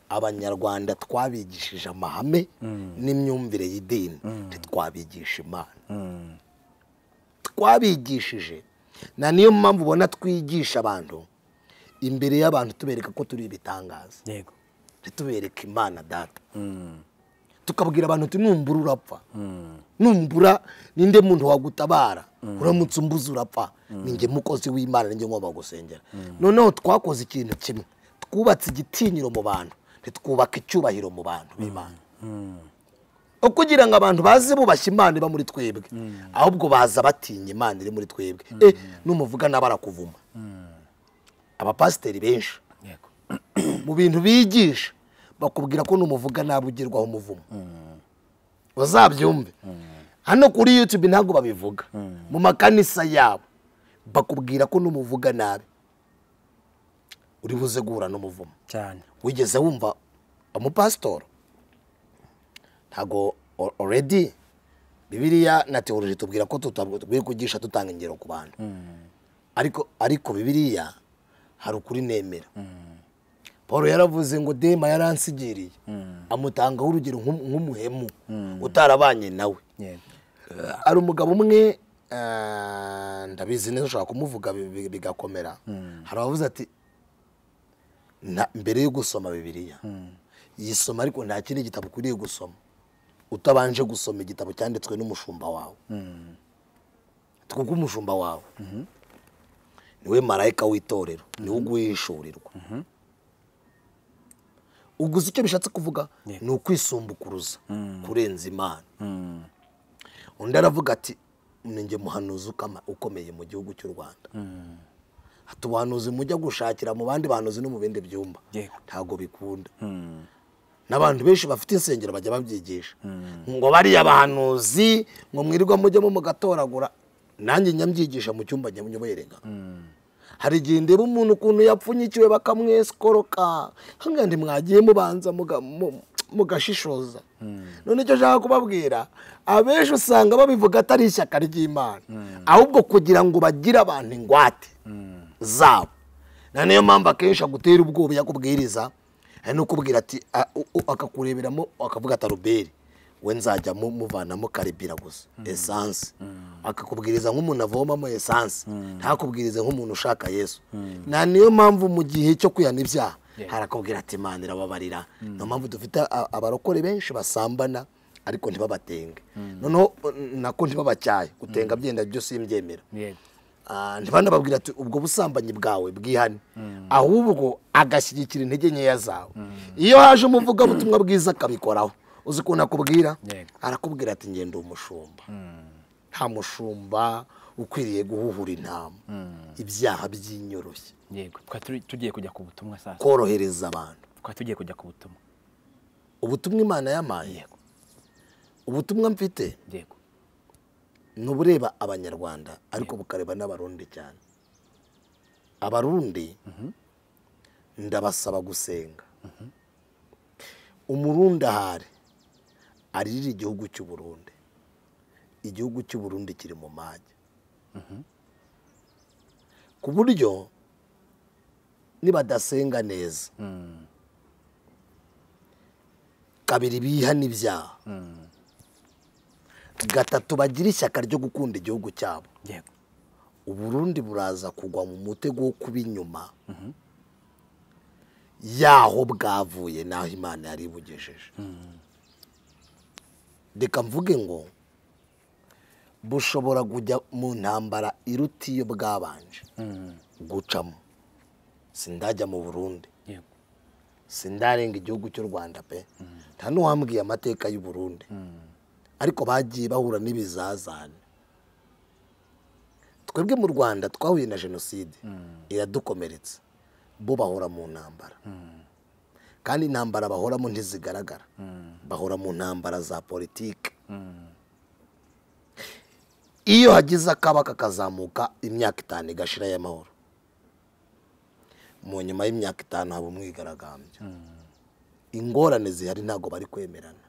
abanyarwanda twabigishije amahame mm. n'imyumvire y'idini ntitwabigisha mm. imana mm. twabigishije na niyo mpamvu ubona twigisha abantu imbere y'abantu tubereka ko turi ibitangaza ntitubereke imana data tukabwira abantu tuti numbura urapfa numbura ninde muntu wagutabara mm. uramutse umbuze urapfa mm. ninjye mukozi w'imana ninjye ngomba gusengera mm. noneho twakoze ikintu kimwe twubatse igitinyiro mu bantu ntitwubake icyubahiro mu bantu b'imana kugira ngo abantu baze bubashye imana iba muri twebwe ahubwo baza batinya imana iri muri twebwe eh, n'umuvuga kuvuma abapasiteri benshi mu bintu bigisha bakubwira ko numuvuga nabi ugerwaho umuvumo bazabyumve hano kuri yutube ntabwo babivuga hmm. mu makanisa yabo bakubwira ko numuvuga nabi uri buze guhura n'umuvumo cyane wigeze wumva umupasitori ntabwo oredi bibiriya na teoroji tubwira ko tutabwiye kugisha dutanga ingero ku bantu hmm. ariko ariko bibiriya hari ukuri nemera hmm. paul yaravuze ngo dema yaransigiriye amutangaho urugero nk'umuhemu mm. utarabanye nawe hari eh, umugabo umwe eh, ndabizi neza ushobora kumuvuga bigakomera mm. hari abavuze ati mbere yo gusoma bibiriya mm. yisoma ariko nta kindi gitabo ukuriye gusoma utabanje gusoma igitabo cyanditswe n'umushumba wawe kuko umushumba wawe mm-hmm. niwe marayika w'itorero niwe mm-hmm. uguhishurirwa mm-hmm. ubwo icyo bishatse kuvuga ni ukwisumbukuruza hmm. kurenza imana hmm. undi aravuga ati ninjye muhanuzi ukomeye mu gihugu cy'u rwanda hatubanuzi hmm. mujya gushakira mu bandi banuzi no mu bindi byumba ntabwo bikunda n'abantu benshi bafite insengero bajya babyigisha ngo bariya bahanuzi ngo mwirirwa mujyamo mugatoragura nanjye nyamyigisha mu cyumba nyamwiberega hari igihe ndeba umuntu ukuntu yapfunyikiwe bakamwesikoroka nkangana ndi mwagiye mubanza mugashishoza hmm. none icyo ushaka kubabwira abenshi usanga babivuga atari ishyaka ry'imana hmm. ahubwo kugira ngo bagire abantu ingwate hmm. zabo niyo mpamvu akenshi agutera ubwoba yakubwiriza ari no kubwira ati akakureberamo akavuga ati aruberi we nzajya muvanamo karibira gusa esanse akakubwiriza nk'umuntu avomamo esanse ntakubwirize nk'umuntu ushaka yesu nta niyo mpamvu mu gihe cyo kwihana ibyaha harakubwira ati imana irababarira niyo mpamvu dufite abarokore benshi basambana ariko ntibabatenge mm. noneho nako ntibabacyaye gutenga mm. byenda byo simbyemera ntibanababwira ati ubwo busambanyi bwawe bwihane mm. ahubwo agashyigikira intege nkeya zawe iyo haje umuvugabutumwa bwiza akabikoraho uzi ukuntu akubwira arakubwira ati ngenda umushumba hmm. nta mushumba ukwiriye guhuhura intama hmm. ibyaha by'inyoroshye tugiye kujya ku butumwa sasa korohereza abantu tukaba tugiye kujya ku butumwa ubutumwa imana yamaye ubutumwa mfite yego ni ubureba abanyarwanda ariko bukareba n'abarundi cyane abarundi mhm. ndabasaba gusenga mhm. umurundi ahari aririra igihugu cy'u Burundi igihugu cy'u Burundi kiri mu mage ku buryo nibadasenga neza kabiri bihana ibyaha gatatu bagira ishyaka ryo gukunda igihugu cyabo uburundi buraza kugwa mu mutego wo kuba inyuma mm-hmm. yaho bwavuye n'aho imana yari ibugejeje mm-hmm. reka mvuge ngo bushobora kujya mu ntambara iruta iyo bwabanje mm. gucamo sindajya mu burundi sindarenga igihugu cy'u rwanda pe mm. nta n'uwambwiye amateka y'u Burundi mm. ariko bagiye bahura n'ibizazane twebwe mu rwanda twahuye na jenoside iradukomeretsa bo bahora mu ntambara kandi intambara bahoramo ntizigaragara bahora mu ntambara za politiki iyo hagize akaba kakazamuka imyaka itanu igashira y'amahoro mu nyuma y'imyaka itanu haba umwigaragambyo ingorane zihari ntabwo bari kwemerana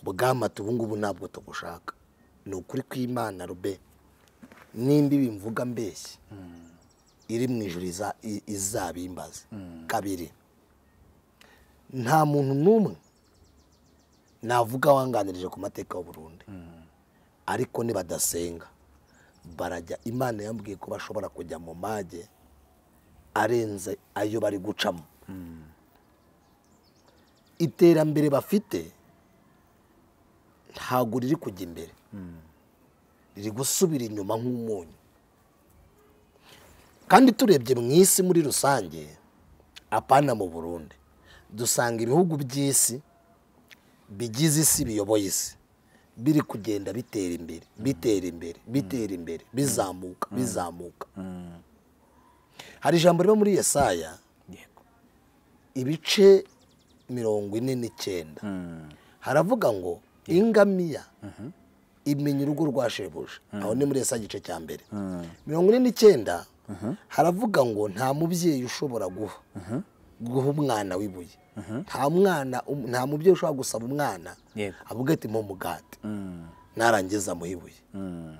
ubwamata ubu ngubu ntabwo tubushaka ni ukuri kw'imana rube nimba ibi mvuga mbeshyi iri mu ijoro izabimbaza kabiri nta muntu n'umwe navuga wanganirije ku mateka y'u Burundi ariko nibadasenga barajya imana yambwiye ko bashobora kujya mu mage arenze ayo bari gucamo iterambere bafite ntabwo riri kujya imbere riri gusubira inyuma nk'umunyu kandi turebye mu isi muri rusange apana mu burundi dusanga ibihugu by'isi bigize isi biyoboye isi biri kugenda bitera imbere bitera imbere bitera imbere bizamuka bizamuka hari ijambo riba muri Yesaya ibice mirongo ine n'icyenda hmm. haravuga ngo ingamiya mhm. imenya urugo rwa shebuja hmm. aho ni muri Yesaya igice cya mbere hmm. mirongo ine n'icyenda haravuga ngo nta mubyeyi ushobora guha guha umwana w'ibuye nta mwana um, nta mubyeyi ushobora gusaba umwana avuga ati mu mugati mm. narangiza mu ibuye mm.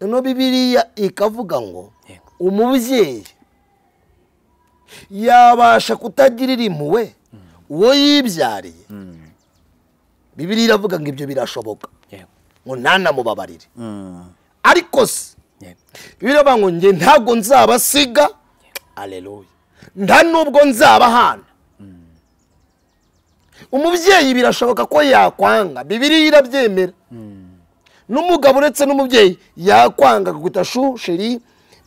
noneho bibiriya ikavuga ngo umubyeyi yabasha kutagirira impuhwe mm. uwo yibyariye bibiriya iravuga ngo ibyo birashoboka ngo ntanamubabarire ariko se biravuga ngo njye ntabwo nzabasiga areruya nta nubwo nzabahana umubyeyi birashoboka ko yakwanga bibiri irabyemera n'umugabo uretse n'umubyeyi yakwanga kuguta shu sheri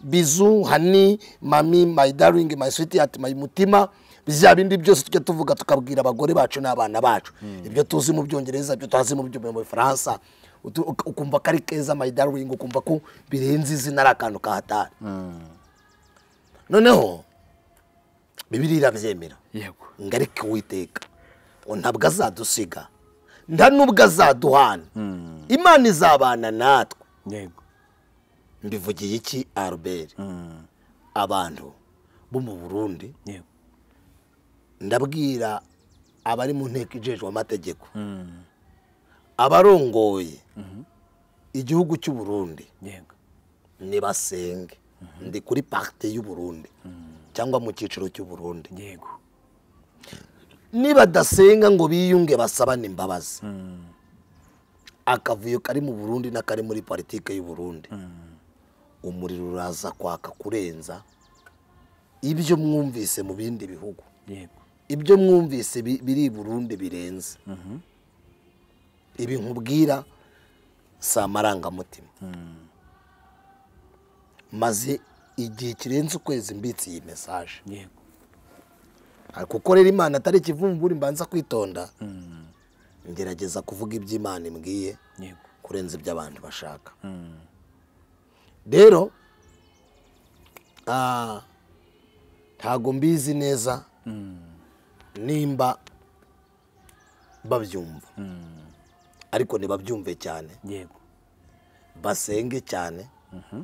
bizu hani mami mayi daringi mayi switi ati mayi mutima bya bindi byose tujya tuvuga tukabwira abagore bacu n'abana bacu ibyo tuzi mu byongereza ibyo tuzi mu bufaransa ukumva ko ari keza mayidaringi ukumva ko birenze izina ari akantu kahatari hmm. noneho bibiri irabyemera ngo ariko uwiteka ngo ntabwo azadusiga nta nubwo azaduhana hmm. imana izabana natwe mbivugiye iki aruberi hmm. abantu bo mu burundi ndabwira abari mu nteko ijejwe amategeko abarongoye mm-hmm. igihugu cy'u Burundi ni basenge mm-hmm. ndi kuri parte y'u Burundi mm-hmm. cyangwa mu cyiciro cy'u Burundi nibadasenga ngo biyunge basabane imbabazi mm. akavuyo kari mu burundi n'akari muri politiki y'u Burundi mm. umuriro uraza kwaka kurenza ibyo mwumvise mu bindi bihugu ibyo mwumvise biri i burundi birenze ibi nkubwira si amarangamutima hmm. maze igihe kirenze ukwezi mbitse iyi mesaje kuko rero imana atari ikivumbura mbanza kwitonda hmm. ngerageza kuvuga iby'imana imbwiye kurenza ibyo abantu bashaka hmm. rero ah, ntago mbizi neza nimba babyumva ariko ntibabyumve cyane yego basenge cyane mhm.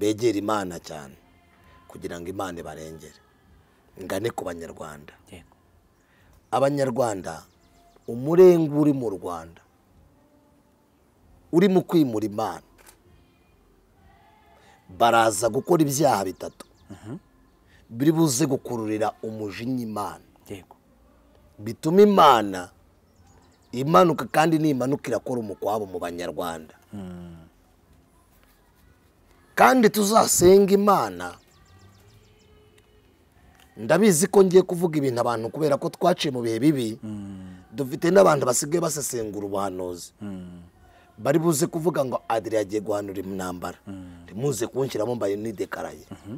begere imana cyane kugira ngo imana ibarengere ngane ku banyarwanda abanyarwanda umurenge uri mu rwanda uri mu kwimura imana baraza gukora ibyaha bitatu mhm. biri buze gukururira umujinya imana bituma imana imanuka kandi n'impanuka irakora umukwabo mu banyarwanda kandi tuzasenga imana ndabizi ko ngiye kuvuga ibintu abantu kubera ko twaciye mu bihe bibi dufite n'abantu basigaye basesengura ubuhanuzi bari buze kuvuga ngo adire yagiye guhanura imyambara ntimuze kunshyiramo mbaye nidekaraye mhm.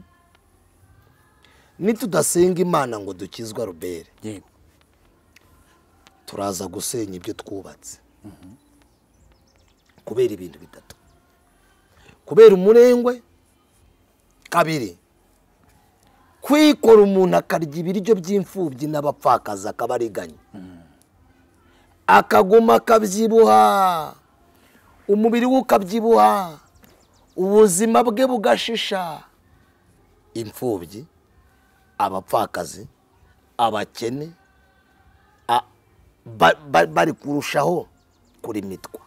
nitudasenga imana ngo dukizwa rubere turaza gusenya ibyo twubatse mm-hmm. kubera ibintu bitatu kubera umurengwe kabiri kwikora umuntu akarya ibiryo by'imfubyi n'abapfakazi akabariganya mm-hmm. akaguma akabyibuha umubiri we ukabyibuha ubuzima bwe bugashisha imfubyi abapfakazi abakene bari kurushaho kurimitwa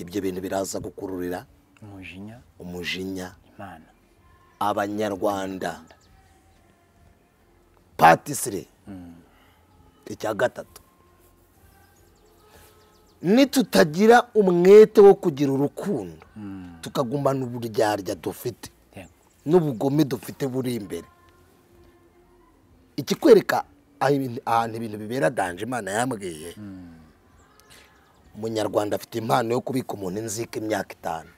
ibyo bintu biraza gukururira umujinya abanyarwanda patisire hmm. icya gatatu nitutagira umwete wo kugira urukundo hmm. tukagumana n’uburyarya dufite n'ubugome dufite buri imbere ikikwereka ahantu ibintu bibera danje imana yambwiye umunyarwanda afite impano yo kubika umuntu inzika imyaka itanu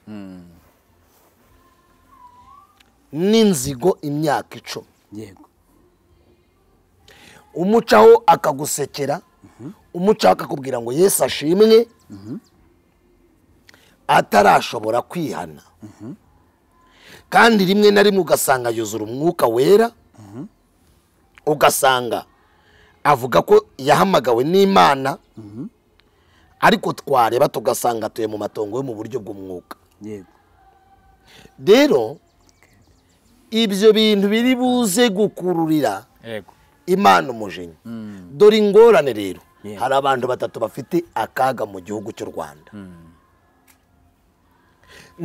n'inzigo imyaka icumi yego umucaho akagusekera umucaho akakubwira ngo yesu ashimwe atarashobora kwihana kandi rimwe na rimwe ugasanga yuzura umwuka wera ugasanga avuga ko yahamagawe n'imana ariko twareba tugasanga atuye mu matongo yo mu buryo bw'umwuka rero ibyo bintu biri buze gukururira imana umujinya mm. dore ingorane rero hari abantu batatu bafite akaga mu gihugu cy'u rwanda mm.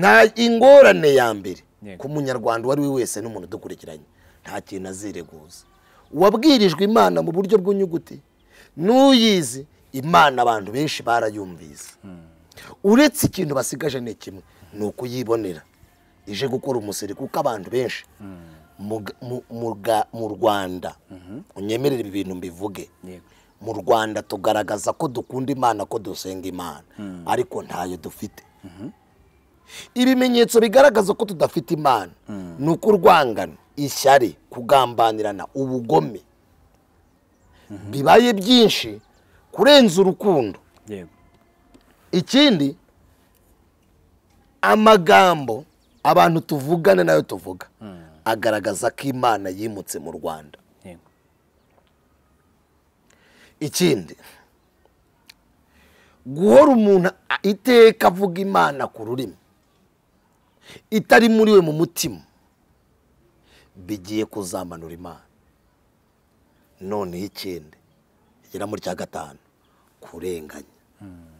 nta ingorane ya mbere ku munyarwanda uwo ari we wese n'umuntu udukurikiranye nta kintu azireguza wabwirijwe imana mu buryo bw'inyuguti n'uyizi imana abantu benshi barayumvise uretse ikintu basigaje ni kimwe ni ukuyibonera ije gukora umusiri kuko abantu benshi mu rwanda unyemerera ibi bintu mbivuge mu rwanda tugaragaza ko dukunda imana ko dusenga imana hmm. ariko ntayo dufite ibimenyetso bigaragaza ko tudafite imana hmm. ni uko urwangano ishyari kugambanirana ubugome bibaye byinshi kurenza urukundo ikindi amagambo abantu tuvugana nayo tuvuga hmm. agaragaza ko imana yimutse mu rwanda ikindi guhora umuntu iteka avuga imana ku rurimi itari muri we mu mutima bigiye kuzamanura imana noneho icyenda igera muri cya gatanu kurenganya hmm.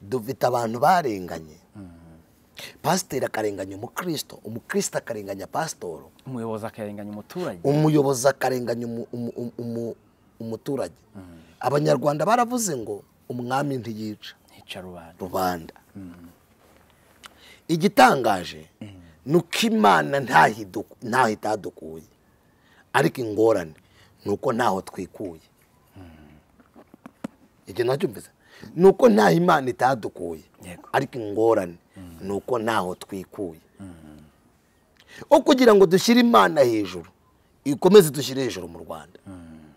dufite abantu barenganye hmm. pasiteri akarenganya umukristo umukristo akarenganya pasitoro umuyobozi akarenganya umuturage umuyobozi akarenganya umuturage hmm. abanyarwanda baravuze ngo umwami ntiyica rubanda igitangaje ni uko imana ntaho itadukuye ariko ingorane ni uko ntaho twikuye igihe nacyumvise ni uko ntaho imana itadukuye ariko ingorane hmm. ni uko ntaho twikuye hmm. wo kugira ngo dushyire imana hejuru ikomeze dushyire hejuru mu rwanda hmm.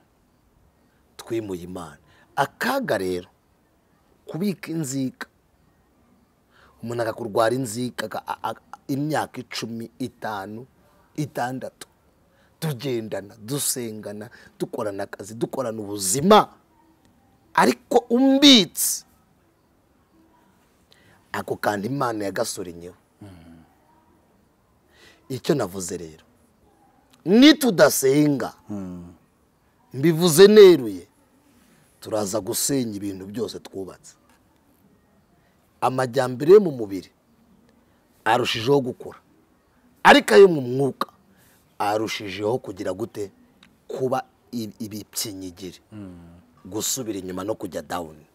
twimuye imana akaga rero kubika inzika umuntu akakurwara inzika imyaka icumi itanu itandatu tugendana dusengana dukorana akazi dukorana ubuzima ariko umbitse ako kandi imana yagasorenyewe hmm. icyo navuze rero nitudasenga hmm. mbivuze neruye turaza gusenya ibintu byose twubatse amajyambere yo mu mubiri arushijeho gukura ariko ayo mu mwuka arushijeho kugira gute kuba ibipyinyigiri hmm. gusubira inyuma no kujya dawuni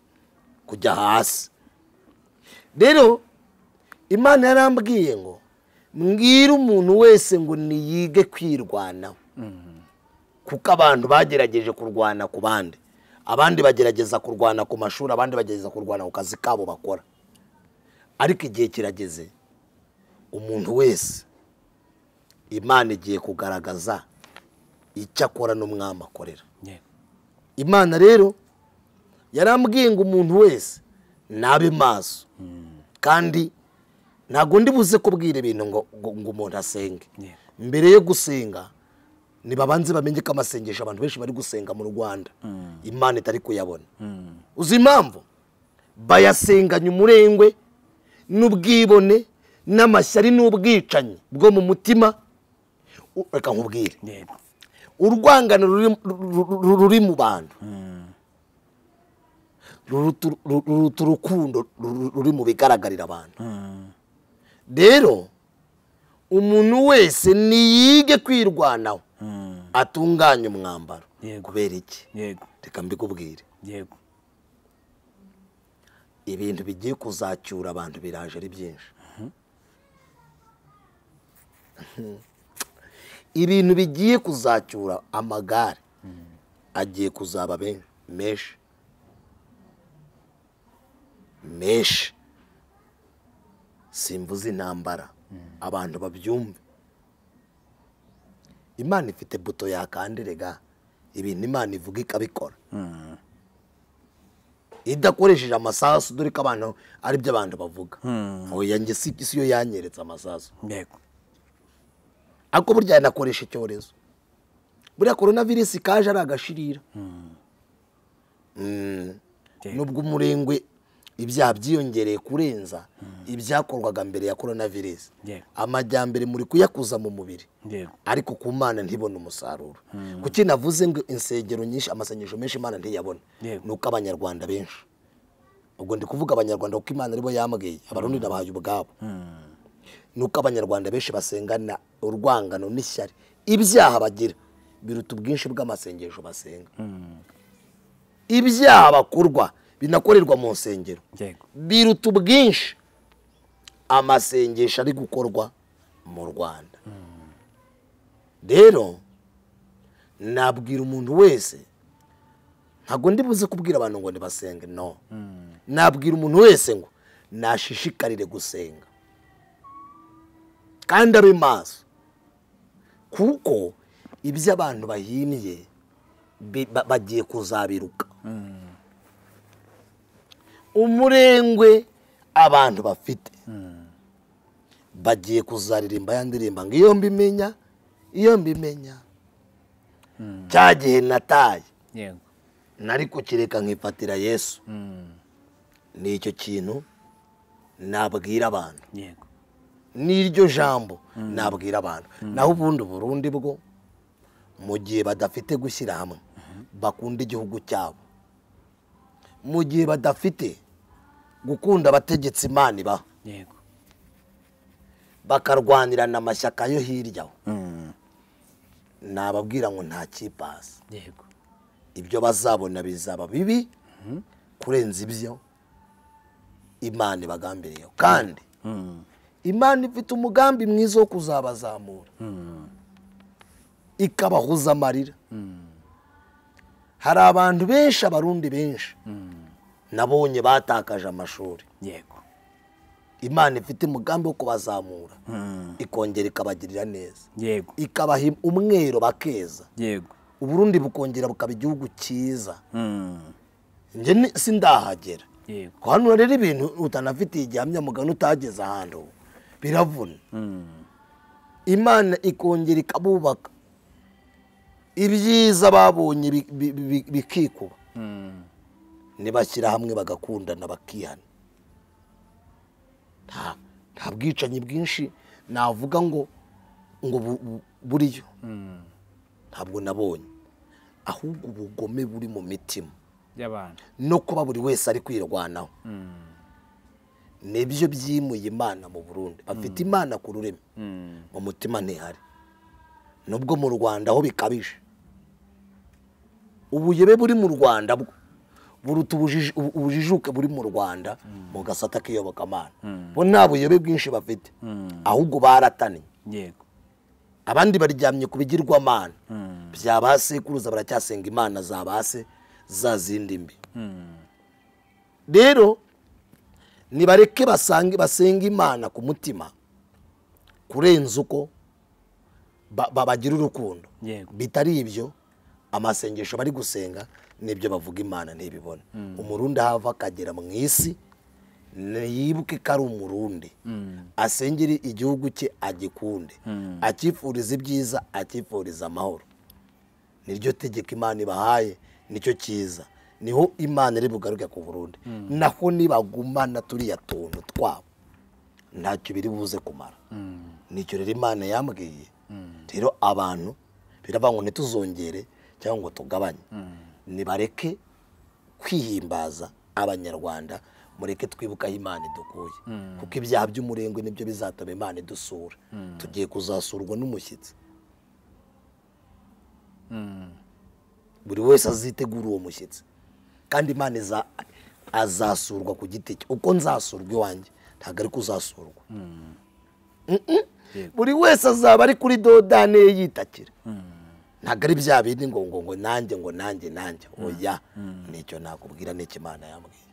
kujya hasi rero imana yarambwiye ngo mbwire umuntu wese ngo niyige kwirwanaho hmm. kuko abantu bagerageje kurwana ku bandi abandi bagerageza kurwana ku mashuri abandi bagerageza kurwana ku kazi kabo bakora ariko igihe kirageze umuntu wese imana igiye kugaragaza icyo akora n'umwami akorera imana rero yarambwiye ngo umuntu wese nabe maso kandi ntabwo ndi buze kubwira ibintu ngo umuntu asenge mbere yo gusenga ntibabanze bamenye ko amasengesho abantu benshi bari gusenga mu rwanda mm. imana itari kuyabona mm. uzi impamvu bayasenganya umurengwe n'ubwibone n'amashyari n'ubwicanyi bwo mu mutima reka nkubwire urwangano ruri mu bantu hmm. ruruta urukundo ruri mu bigaragarira abantu hmm. rero umuntu wese niyige kwirwanaho hmm. atunganye umwambaro kubera iki reka mbikubwire ibintu bigiye kuzacyura abantu biraje ari byinshi ibintu bigiye kuzacyura amagare agiye kuzaba menshi menshi simvuze intambara abantu babyumve imana ifite buto yakandega ibintu imana ivuga ikabikora hmm. idakoresheje amasasu dore ko abantu ari byo abantu bavuga hmm. oya njye si isi yo yanyeretse amasasu ariko burya yanakoresha icyorezo buriya korona virusi kaje ari agashirira hmm. Hmm. nubwo umurengwe ibyaha byiyongereye kurenza hmm. ibyakorwaga mbere ya korona virusi amajyambere muri kuyakuza mu mubiri ariko ku mana ntibone umusaruro hmm. kuki navuze ngo insengero nyinshi amasengesho menshi imana ntiyabona ni uko abanyarwanda benshi ubwo ndi kuvuga abanyarwanda kuko imana aribo yambwiye hmm. abarundi nabahaye ubwabo ni uko abanyarwanda benshi basengana urwangano n'ishyari ibyaha bagira biruta ubwinshi bw'amasengesho basenga ibyaha bakurwa binakorerwa mu nsengero biruta ubwinshi amasengesho ari gukorwa mu rwanda rero nabwira umuntu wese ntabwo ndi buze kubwira abantu ngo ntibasenge no nabwira umuntu wese ngo nashishikarire gusenga kandi abe maso kuko ibyo abantu bahiniye bagiye kuzabiruka mm. umurengwe abantu bafite bagiye kuzaririmba ya ndirimba ngo iyo mbimenya iyo mbimenya cya gihe nataye nari kukireka nkifatira yesu hmm. ni icyo kintu nabwira abantu n'iryo jambo hmm. nabwira abantu hmm. naho ubundi burundi bwo mu gihe badafite gushyira hamwe bakunda igihugu cyabo mu gihe badafite gukunda abategetsi imana ibaho bakarwanira n’amashyaka yo hirya mm. nababwira ngo nta kipasi ibyo bazabona bizaba bibi mm-hmm. kurenza ibyo imana ibagambiriyeho kandi mm. imana ifite umugambi mwiza wo kuzabazamura mm. ikabahuza amarira hari abantu benshi abarundi benshi nabonye batakaje amashuri yego imana ifite umugambi wo kubazamura hmm. ikongera ikabagirira neza yego ikabaha umwero bakeza yego uburundi bukongera bukaba igihugu cyiza hmm. sindahagera ndahagera hano rero ibintu utanafitiye igihamya mugana utageze ahantu biravuna hmm. imana ikongera ikabubaka ibyiza babonye bikikuba nibashyira hamwe bagakundana bakihana nta bwicanyi bwinshi navuga ngo ngo buriyo ntabwo nabonye ahubwo ubugome buri mu mitima no kuba buri wese ari kwirwanaho mm. nibyo byimuye imana mu burundi bafite mm. imana ku rurimi mm. mu mutima ntihari nubwo mu rwanda ho bikabije ubuyebe buri mu rwanda bwo buruta ubujijuke buri mu rwanda hmm. mu gasata k'iyobokamana hmm. bo nta buyobe bwinshi bafite hmm. ahubwo barataniye abandi baryamye ku bigirwamana bya ba sekuruza baracyasenga imana za ba se za zindi mbi rero nibareke basange basenga imana ku mutima kurenza uko babagira urukundo bitari ibyo amasengesho bari gusenga n'ibyo bavuga imana ntibibone hmm. umurundi ahava akagera mu isi yibuke ko ari umurundi hmm. asengere igihugu cye agikunde hmm. akifuriza ibyiza akifuriza amahoro niryo tegeko imana ibahaye nicyo cyiza niho imana iri bugaruke ku burundi naho nibagumana turiya tuntu twabo ntacyo biri buze kumara nicyo rero imana yambwiye rero abantu birava ngo ntituzongere cyangwa ngo tugabanye mm. nibareke kwihimbaza abanyarwanda mureke twibukaho imana idukuye mm. kuko ibyaha by'umurengwe nibyo bizatuma imana idusura mm. tugiye kuzasurwa n'umushyitsi buri wese azitegura uwo mushyitsi kandi imana azasurwa ku giti cye uko nzasurwa iwanjye ntabwo ari kuzasurwa buri wese azaba ari kuri dodane yitakira ntabwo ari bya bindi ngo ngo ngo nanjye ngo nanjye nanjye hmm. oya hmm. nicyo nakubwira n'ikimana yambwiye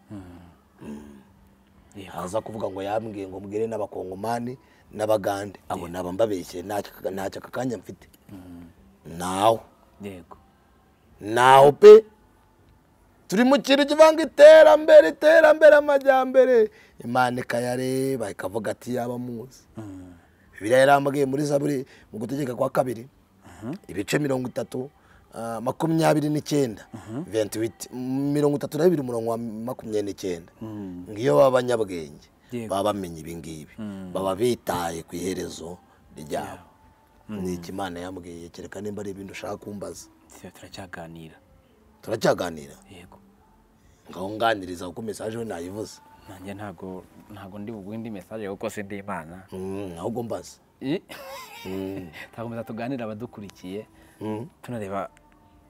hmm. haza kuvuga ngo yambwiye ngo mbwire n'abakongomani n'abagande abo naba mbabeshye ntacyo aka kanya mfite nawe nawe pe turi mu kintu kivanga iterambere iterambere amajyambere imana ikayareba ikavuga ati yaba muzi bibiliya muri zaburi mu gutegeka kwa kabiri Uh-huh. ibice mirongo itatu uh, makumyabiri n'icyenda uh-huh. ventiwiti mirongo itatu na bibiri umurongo wa makumyabiri n'icyenda hmm. ngiyo baba abanyabwenge baba bamenya ibingibi hmm. baba bitaye ku iherezo ryabo ni ikimana hmm. yambwiye kereka nimba ari ibintu ushaka kumbaza turacyaganira turacyaganira yego ngaho nganiriza kuko mesaje we nayivuze nanjye ntago ntabwo ndi buguhe indi mesaje kuko si imana ahubwo mbaza *laughs* *laughs* turakomeza tuganira abadukurikiye mm. tunareba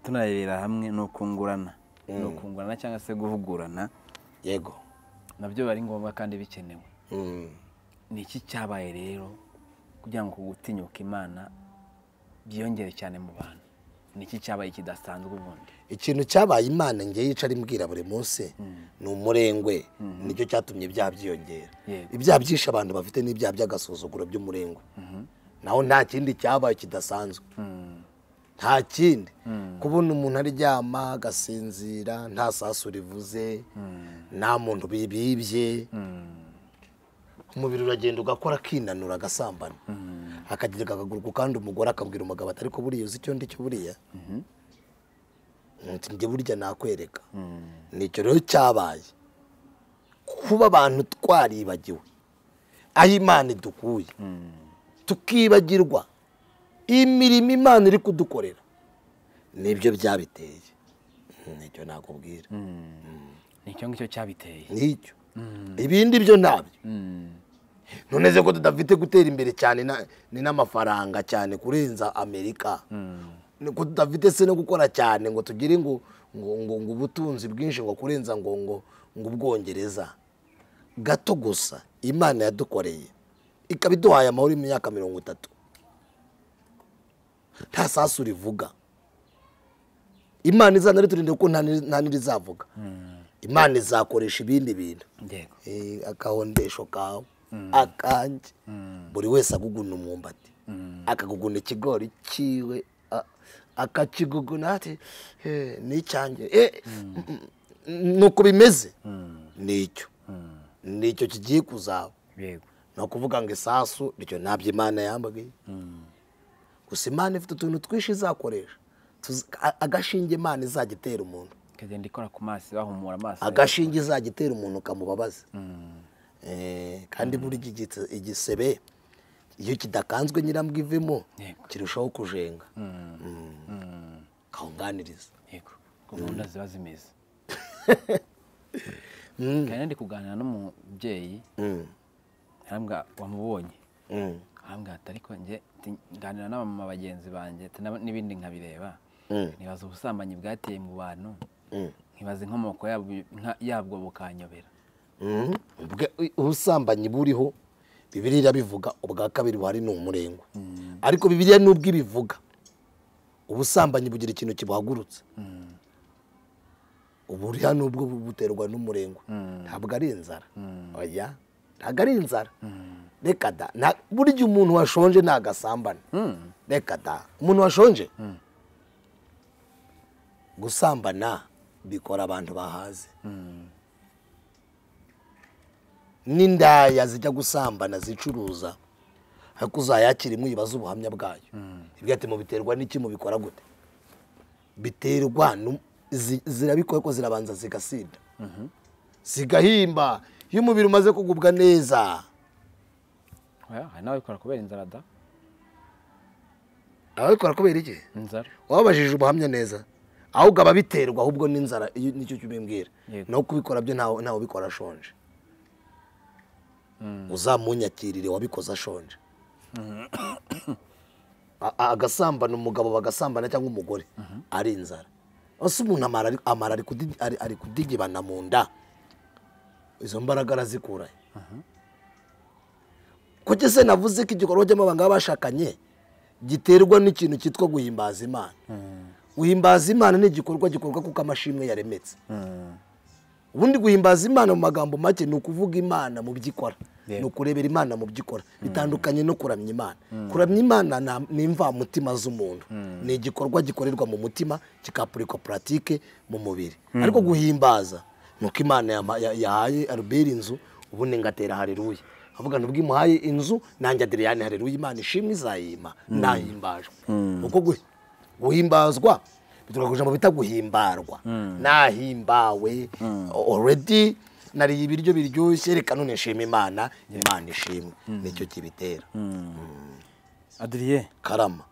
tunarebera hamwe ni ukungurana mm. ni ukungurana cyangwa se guhugurana yego nabyo biba ari ngombwa kandi bikenewe mm. ni iki cyabaye rero kugira ngo gutinyuka imana byiyongere cyane mu bantu ni iki cyabaye kidasanzwe ubundi ikintu cyabaye imana ngewe yicara imbwira buri munsi ni umurengwe mm-hmm. nicyo cyatumye ibyaha byiyongera ibyaha byinshi abantu bafite n'ibyaha by'agasuzuguro by'umurengwe mm-hmm. naho nta kindi cyabaye kidasanzwe nta kindi kubona umuntu aryama agasinzira nta sasu rivuze nta muntu bibibye umubiri uragenda ugakora akinanura agasambana akagira akaguru kandi umugore akabwira umugabo atari ko buriya uzi icyo ndi cyo buriya njye burya nakwereka nicyo rero cyabaye kuba abantu twaribagiwe aho imana idukuye tukibagirwa imirimo imana iri kudukorera nibyo byabiteye nicyo nakubwira hmm. nicyo ngicyo cyabiteye nicyo hmm. ibindi byo ntabyo hmm. noneze ko tudafite gutera imbere cyane ni n'amafaranga cyane kurenza amerika ko tudafite se no gukora cyane ngo tugire ngo ngo ngo ubutunzi bwinshi ngo kurenza ngo ngo ngo ubwongereza gato gusa imana yadukoreye ikaba iduhaye amahoro y'imyaka mirongo itatu nta sasu rivuga imana izana riturinde kuko nta n'irizavuga hmm. imana izakoresha ibindi bintu eh, agahondesho kawe hmm. akanjye hmm. buri wese aguguna umwumbati akaguguna ikigori cyiwe akakiguguna ati eh, n'icyange eh, ni uko bimeze nicyo nicyo kigiye kuzaba ni ukuvuga ngo isasu ryo ntabyo imana yambwiye gusa imana ifite utuntu twinshi izakoresha agashinge imana izajya itera umuntu ikagenda ikora ku maso bahumura amaso agashinge izajya itera umuntu ukamubabaza eh, kandi mm. burya igisebe iyo kidakanzwe nyirambwa ivemo kirushaho kujenga mm. Mm. kawunganiriza yego gahunda ziba zimeze *laughs* kandi ndi kuganira n'umubyeyi yarambwira wamubonye mm. arambwira ati ariko njye nganira n'abamama bagenzi banjye n'ibindi nkabireba mm. nibaza ubusambanyi bwateye mu bantu mm. ntibaza inkomoko yabwo bukanyobera ubusambanyi buriho bibiriya bivuga ubwa kabiri buhari ni umurengwa ariko bibiriya n'ubwo ibivuga ubusambanyi bugira ikintu kibuhagurutse uburiya n'ubwo buterwa n'umurengwa ntabwo ari inzara oya ntabwo ari inzara reka da burya umuntu washonje ntabwo asambana reka da umuntu washonje gusambana bikora abantu bahaze n'indaya zijya gusambana zicuruza ariko uzayakira imwe yibaza ubuhamya bwayo ati mubiterwa n'iki mubikora gute biterwa zirabikora ko zirabanza zigasinda zigahimba iyo umubiri umaze kugubwa neza hari n'ababikora kubera inzara da ababikora kubera iki inzara wababajije ubuhamya neza ahubwo ababiterwa ahubwo n'inzara nicyo cyo ubimbwira nawe kubikora byo ntawe ubikora ashonje hmm. uzamunyakirire wabikoze ashonje *coughs* agasambana umugabo bagasambana cyangwa umugore mhm. ari inzara ese umuntu amara ari kudigibana mu nda izo mbaraga arazikuraye Kuki se navuze ko igikorwa cy'amabanga bashakanye giterwa n'ikintu cyitwa guhimbaza imana guhimbaza imana ni igikorwa gikorwa kuko amashimwe yaremetse ubundi guhimbaza imana mu magambo make ni ukuvuga imana mu byo ikora ni ukurebera imana mu byo ikora mm. bitandukanye no kuramya imana mm. kuramya imana ni imvamutima z'umuntu mm. ni igikorwa gikorerwa mu mutima kikapurikwa puratike mu mubiri ariko guhimbaza nuko imana yahaye aruberi inzu ubundi ngatera hareruye avuga nubwo imuhaye inzu nanjye adiriyani hareruye imana ishimwe izayima mm. nahimbajwe mm. uko guhimbazwa bituruka ku ijambo bita guhimbarwa mm. nahimbawe oredi nariye ibiryo biryoshye reka none nshima imana imana ishimwe nicyo kibitera adiriye karama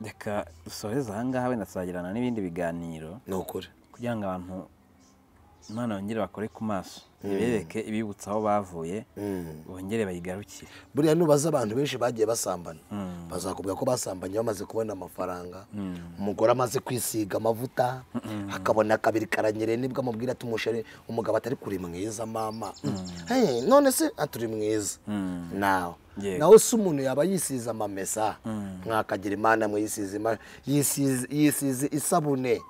reka dusoheze ahangaha wenda tuzagirana n'ibindi biganiro ni ukuri kugira ngo abantu imana yongere bakore ku maso ntibereke ibibutsa aho bavuye mm. bongere bayigarukire buriya nubaza abantu benshi bagiye basambana mm. bazakubwira ko basambanye bamaze kubona amafaranga mm. umugore amaze kwisiga amavuta akabona kabiri karanyereye nibwo amubwira ati umushere umugabo atari kuri mwiza mama eh, none se aturi mwiza nawe naho se umuntu yaba yisize amamesa mwakagira imana mwisize yisize isabune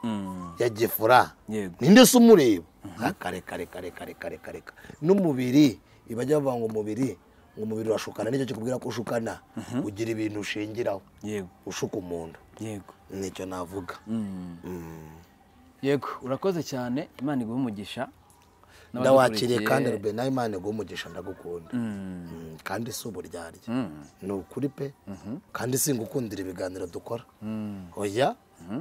ya gifura ninde se umureba mm-hmm. ah, kare kare kare kare kare bakareka n'umubiri ibajya bavuga ngo umubiri ngo umubiri urashukana nicyo kikubwira ko ushukana mhm. ugira ibintu ushingiraho ushuka umuntu nicyo navuga mm. Mm. yego urakoze cyane imana iguhe umugisha ndawakiriye kandi Rube rubena imana iguha umugisha ndagukunda mm. kandi si uburyarya ni ukuri pe mhm. kandi singukundira ibiganiro dukora oya mhm.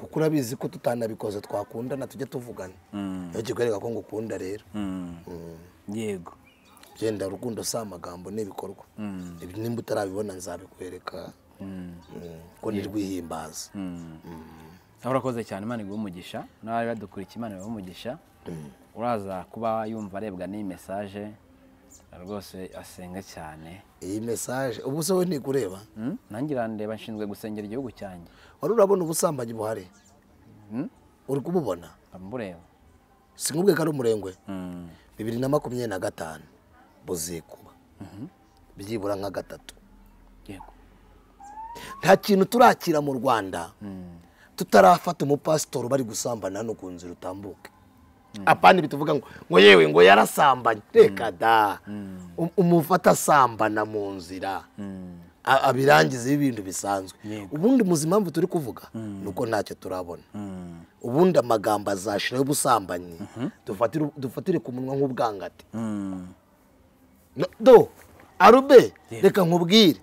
kuko urabizi ko tutanabikoze twakundana tujye tuvugana iyo mm. kikwereka ko ngukunda rero mm. Mm. yego genda urukundo si amagambo n'ibikorwa nimba utarabibona nzabikwereka ko nirwihimbaza urakoze cyane imana iguha umugisha n'abari badukurikiye imana iguha umugisha uraza kuba yumva arebwa n'iyi mesaje rwose asenga cyane iyi mesaje ubu se we ntikureba hmm? nange irandeba nshinzwe gusengera igihugu cyanjye wari urabona ubusambanyi buhari hmm? uri kububona mbureba si nk'ubwe ko ari umurengwe hmm. bibiri na makumyabiri na gatanu buzikuba mhm. byibura nka gatatu nta kintu turakira mu rwanda tutarafata umupasitori bari gusambana hano ku nzira utambuke apana bituvuga ngo ngo yewe ngo yarasambanye reka mm. da mm. um, umufata asambana mu nzira mm. abirangiza ibintu bisanzwe ubundi muzi impamvu turi kuvuga ni uko ntacyo turabona ubundi amagambo azashiraho ubusambanyi mm-hmm. dufatire ku munwa nk'ubwangate do arube reka nkubwire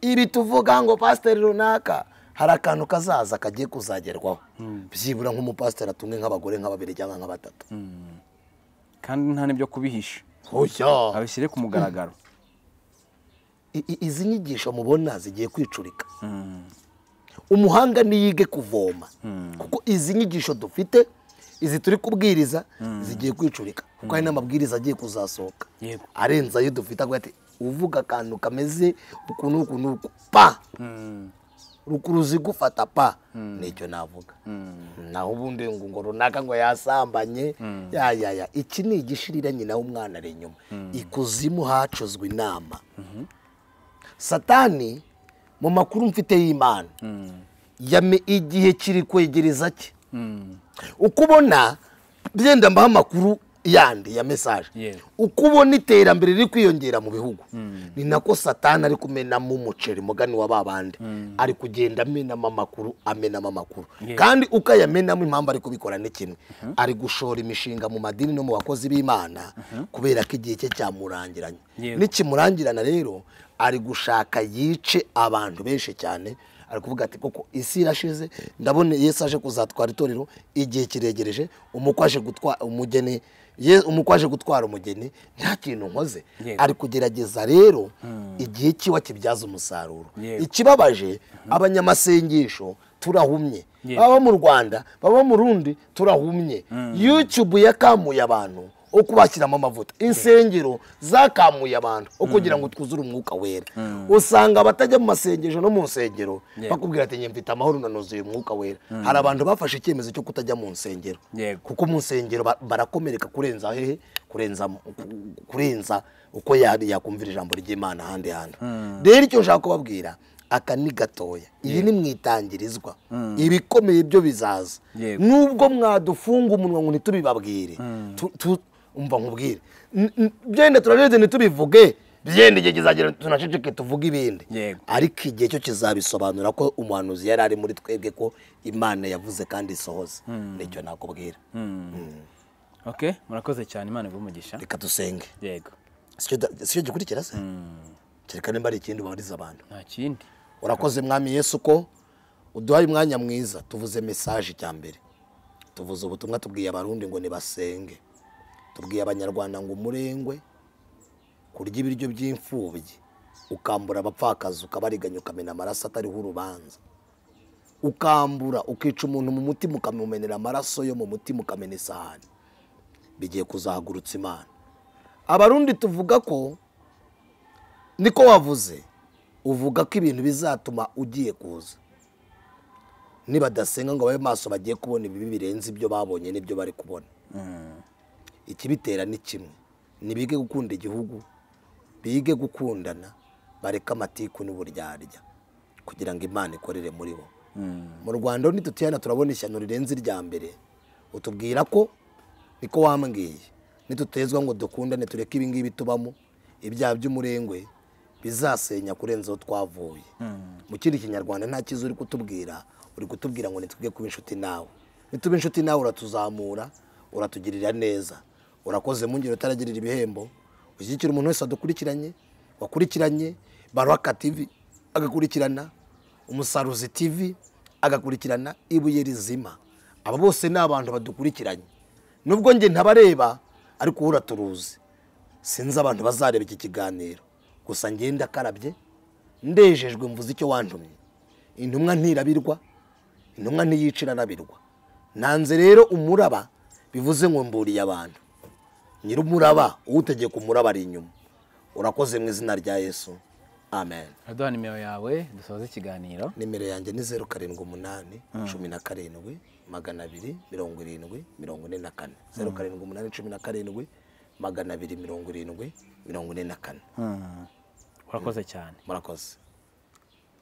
ibi tuvuga ngo pasiteri runaka hari akantu kazaza kagiye kuzagerwaho byibura hmm. nk'umupasiteri atumwe nk'abagore nka cyangwa nka batatu hmm. kandi nta n'ibyo kubihisha abishyire ku mugaragaro hmm. izi nyigisho mubona zigiye kwicurika umuhanga niyige kuvoma kuko izi nyigisho dufite izi turi kubwiriza zigiye kwicurika kuko hari n'amabwiriza agiye kuzasohoka arenze ayo dufite avuga akantu kameze uku n'uku n'uku pa rukuruzi gufata pa hmm. nicyo navuga hmm. naho ubundi ngo ngo runaka ngo yasambanye yayaya hmm. iki ni igishirira nyina w'umwana ari inyuma ikuzimu hacuzwa inama mhm. satani mu makuru mfite y'imana igihe kiri kwegereza cye uko ubona byenda mbaho amakuru yandi ya mesaje uko ubona iterambere riri kwiyongera mu bihugu mm. ni nako satani ari kumenamo umuceri mugani wa babandi mm. ari kugenda amenamo amakuru amenamo amakuru kandi uko ayamenamo impamvu ari kubikora ni uh-huh. ari gushora imishinga mu madini no mu bakozi b'imana uh-huh. kubera ko igihe cye cyamurangiranye nikimurangirana rero ari gushaka yice abantu benshi cyane ari kuvuga ati koko isi irashize ndabona yesu aje kuzatwara itorero igihe kiregereje umukwaje aje gutwara umugeni umukwe aje gutwara umugeni nta kintu nkoze ari kugerageza rero hmm. igihe kiwe kibyaza umusaruro ikibabaje hmm. abanyamasengesho turahumye baba mu rwanda baba mu rundi turahumye hmm. yutube yakamuye abantu wo kubashyiramo amavuta insengero zakamuye abantu wo kugira ngo twuzure umwuka wera hmm. usanga abatajya mu masengesho no mu nsengero bakubwira ati mfite amahoro nanuzuye umwuka wera hmm. hari abantu bafashe icyemezo cyo kutajya mu nsengero kuko mu nsengero barakomereka kurenza hehe kurenza uko yakumvira ijambo ry'imana ahandi hantu hmm. rero icyo nshaka kubabwira aka ni gatoya ibi ni mwitangirizwa ibikomeye byo bizaza nubwo mwadufunga umunwa ngo ntitubibabwire umva nkubwire byenda turabizi ntitubivuge byenda igihe kizagera tunaceceke tuvuge ibindi ariko igihe cyo kizabisobanura ko umuhanuzi yari ari muri twebwe ko imana yavuze kandi isohoza hmm. nicyo nakubwira hmm. hmm. oke murakoze cyane imana umugisha reka dusenge yego si cyo gikurikira se kereka nimba ari ikindi ubariza abantu nta kindi urakoze mwami yesu ko uduhaye umwanya mwiza tuvuze mesaje mbere tuvuze ubutumwa tubwiye abarundi ngo nibasenge tubwiye abanyarwanda ngo umurengwe kurya ibiryo by'imfubyi ukambura abapfakazi ukabariganya ukamena amaraso atariho urubanza ukambura ukica umuntu mu mutima ukamumenera amaraso yo mu mutima ukamena isahani bigiye kuzahagurutsa imana abarundi tuvuga ko niko wavuze uvuga ko ibintu bizatuma ugiye kuza nibadasenga ngo babe maso bagiye kubona ibibi birenze ibyo babonye n'ibyo bari kubona mm. ikibitera ni kimwe ntibige gukunda igihugu bige gukundana bareka amatiku n'uburyarya kugira ngo imana ikorere muri bo hmm. mu rwanda ntitutihana turabona ishyano rirenze irya mbere utubwira ko niko wambwiye nitutezwa ngo dukundane tureke ibingibi tubamo ibyaha by'umurengwe bizasenya kurenza aho twavuye hmm. mu kindi kinyarwanda nta kiza uri kutubwira uri kutubwira ngo ntitwige kuba inshuti nawe nituba inshuti nawe uratuzamura uratugirira neza urakoze mungire utaragirira ibihembo ushyigikira umuntu wese adukurikiranye wakurikiranye baraka tivi agakurikirana umusaruzi tivi agakurikirana ibuye rizima aba bose ni abantu badukurikiranye nubwo njye ntabareba ariko uhura turuzi sinzi abantu bazareba iki kiganiro gusa ngenda akarabye ndejejwe mvuze icyo wandumye intumwa ntirabirwa intumwa ntiyicira arabirwa nanze rero umuraba bivuze ngo mburiye abantu nyir'umuraba uwutegeka umuraba ari inyuma urakoze mu izina rya yesu amen aduha nimero yawe dusoze ikiganiro nimero yanjye ni zeru karindwi umunani cumi na karindwi magana abiri mirongo irindwi mirongo ine na kane zeru ah. karindwi umunani cumi na karindwi magana abiri mirongo irindwi mirongo ine na kane murakoze cyane murakoze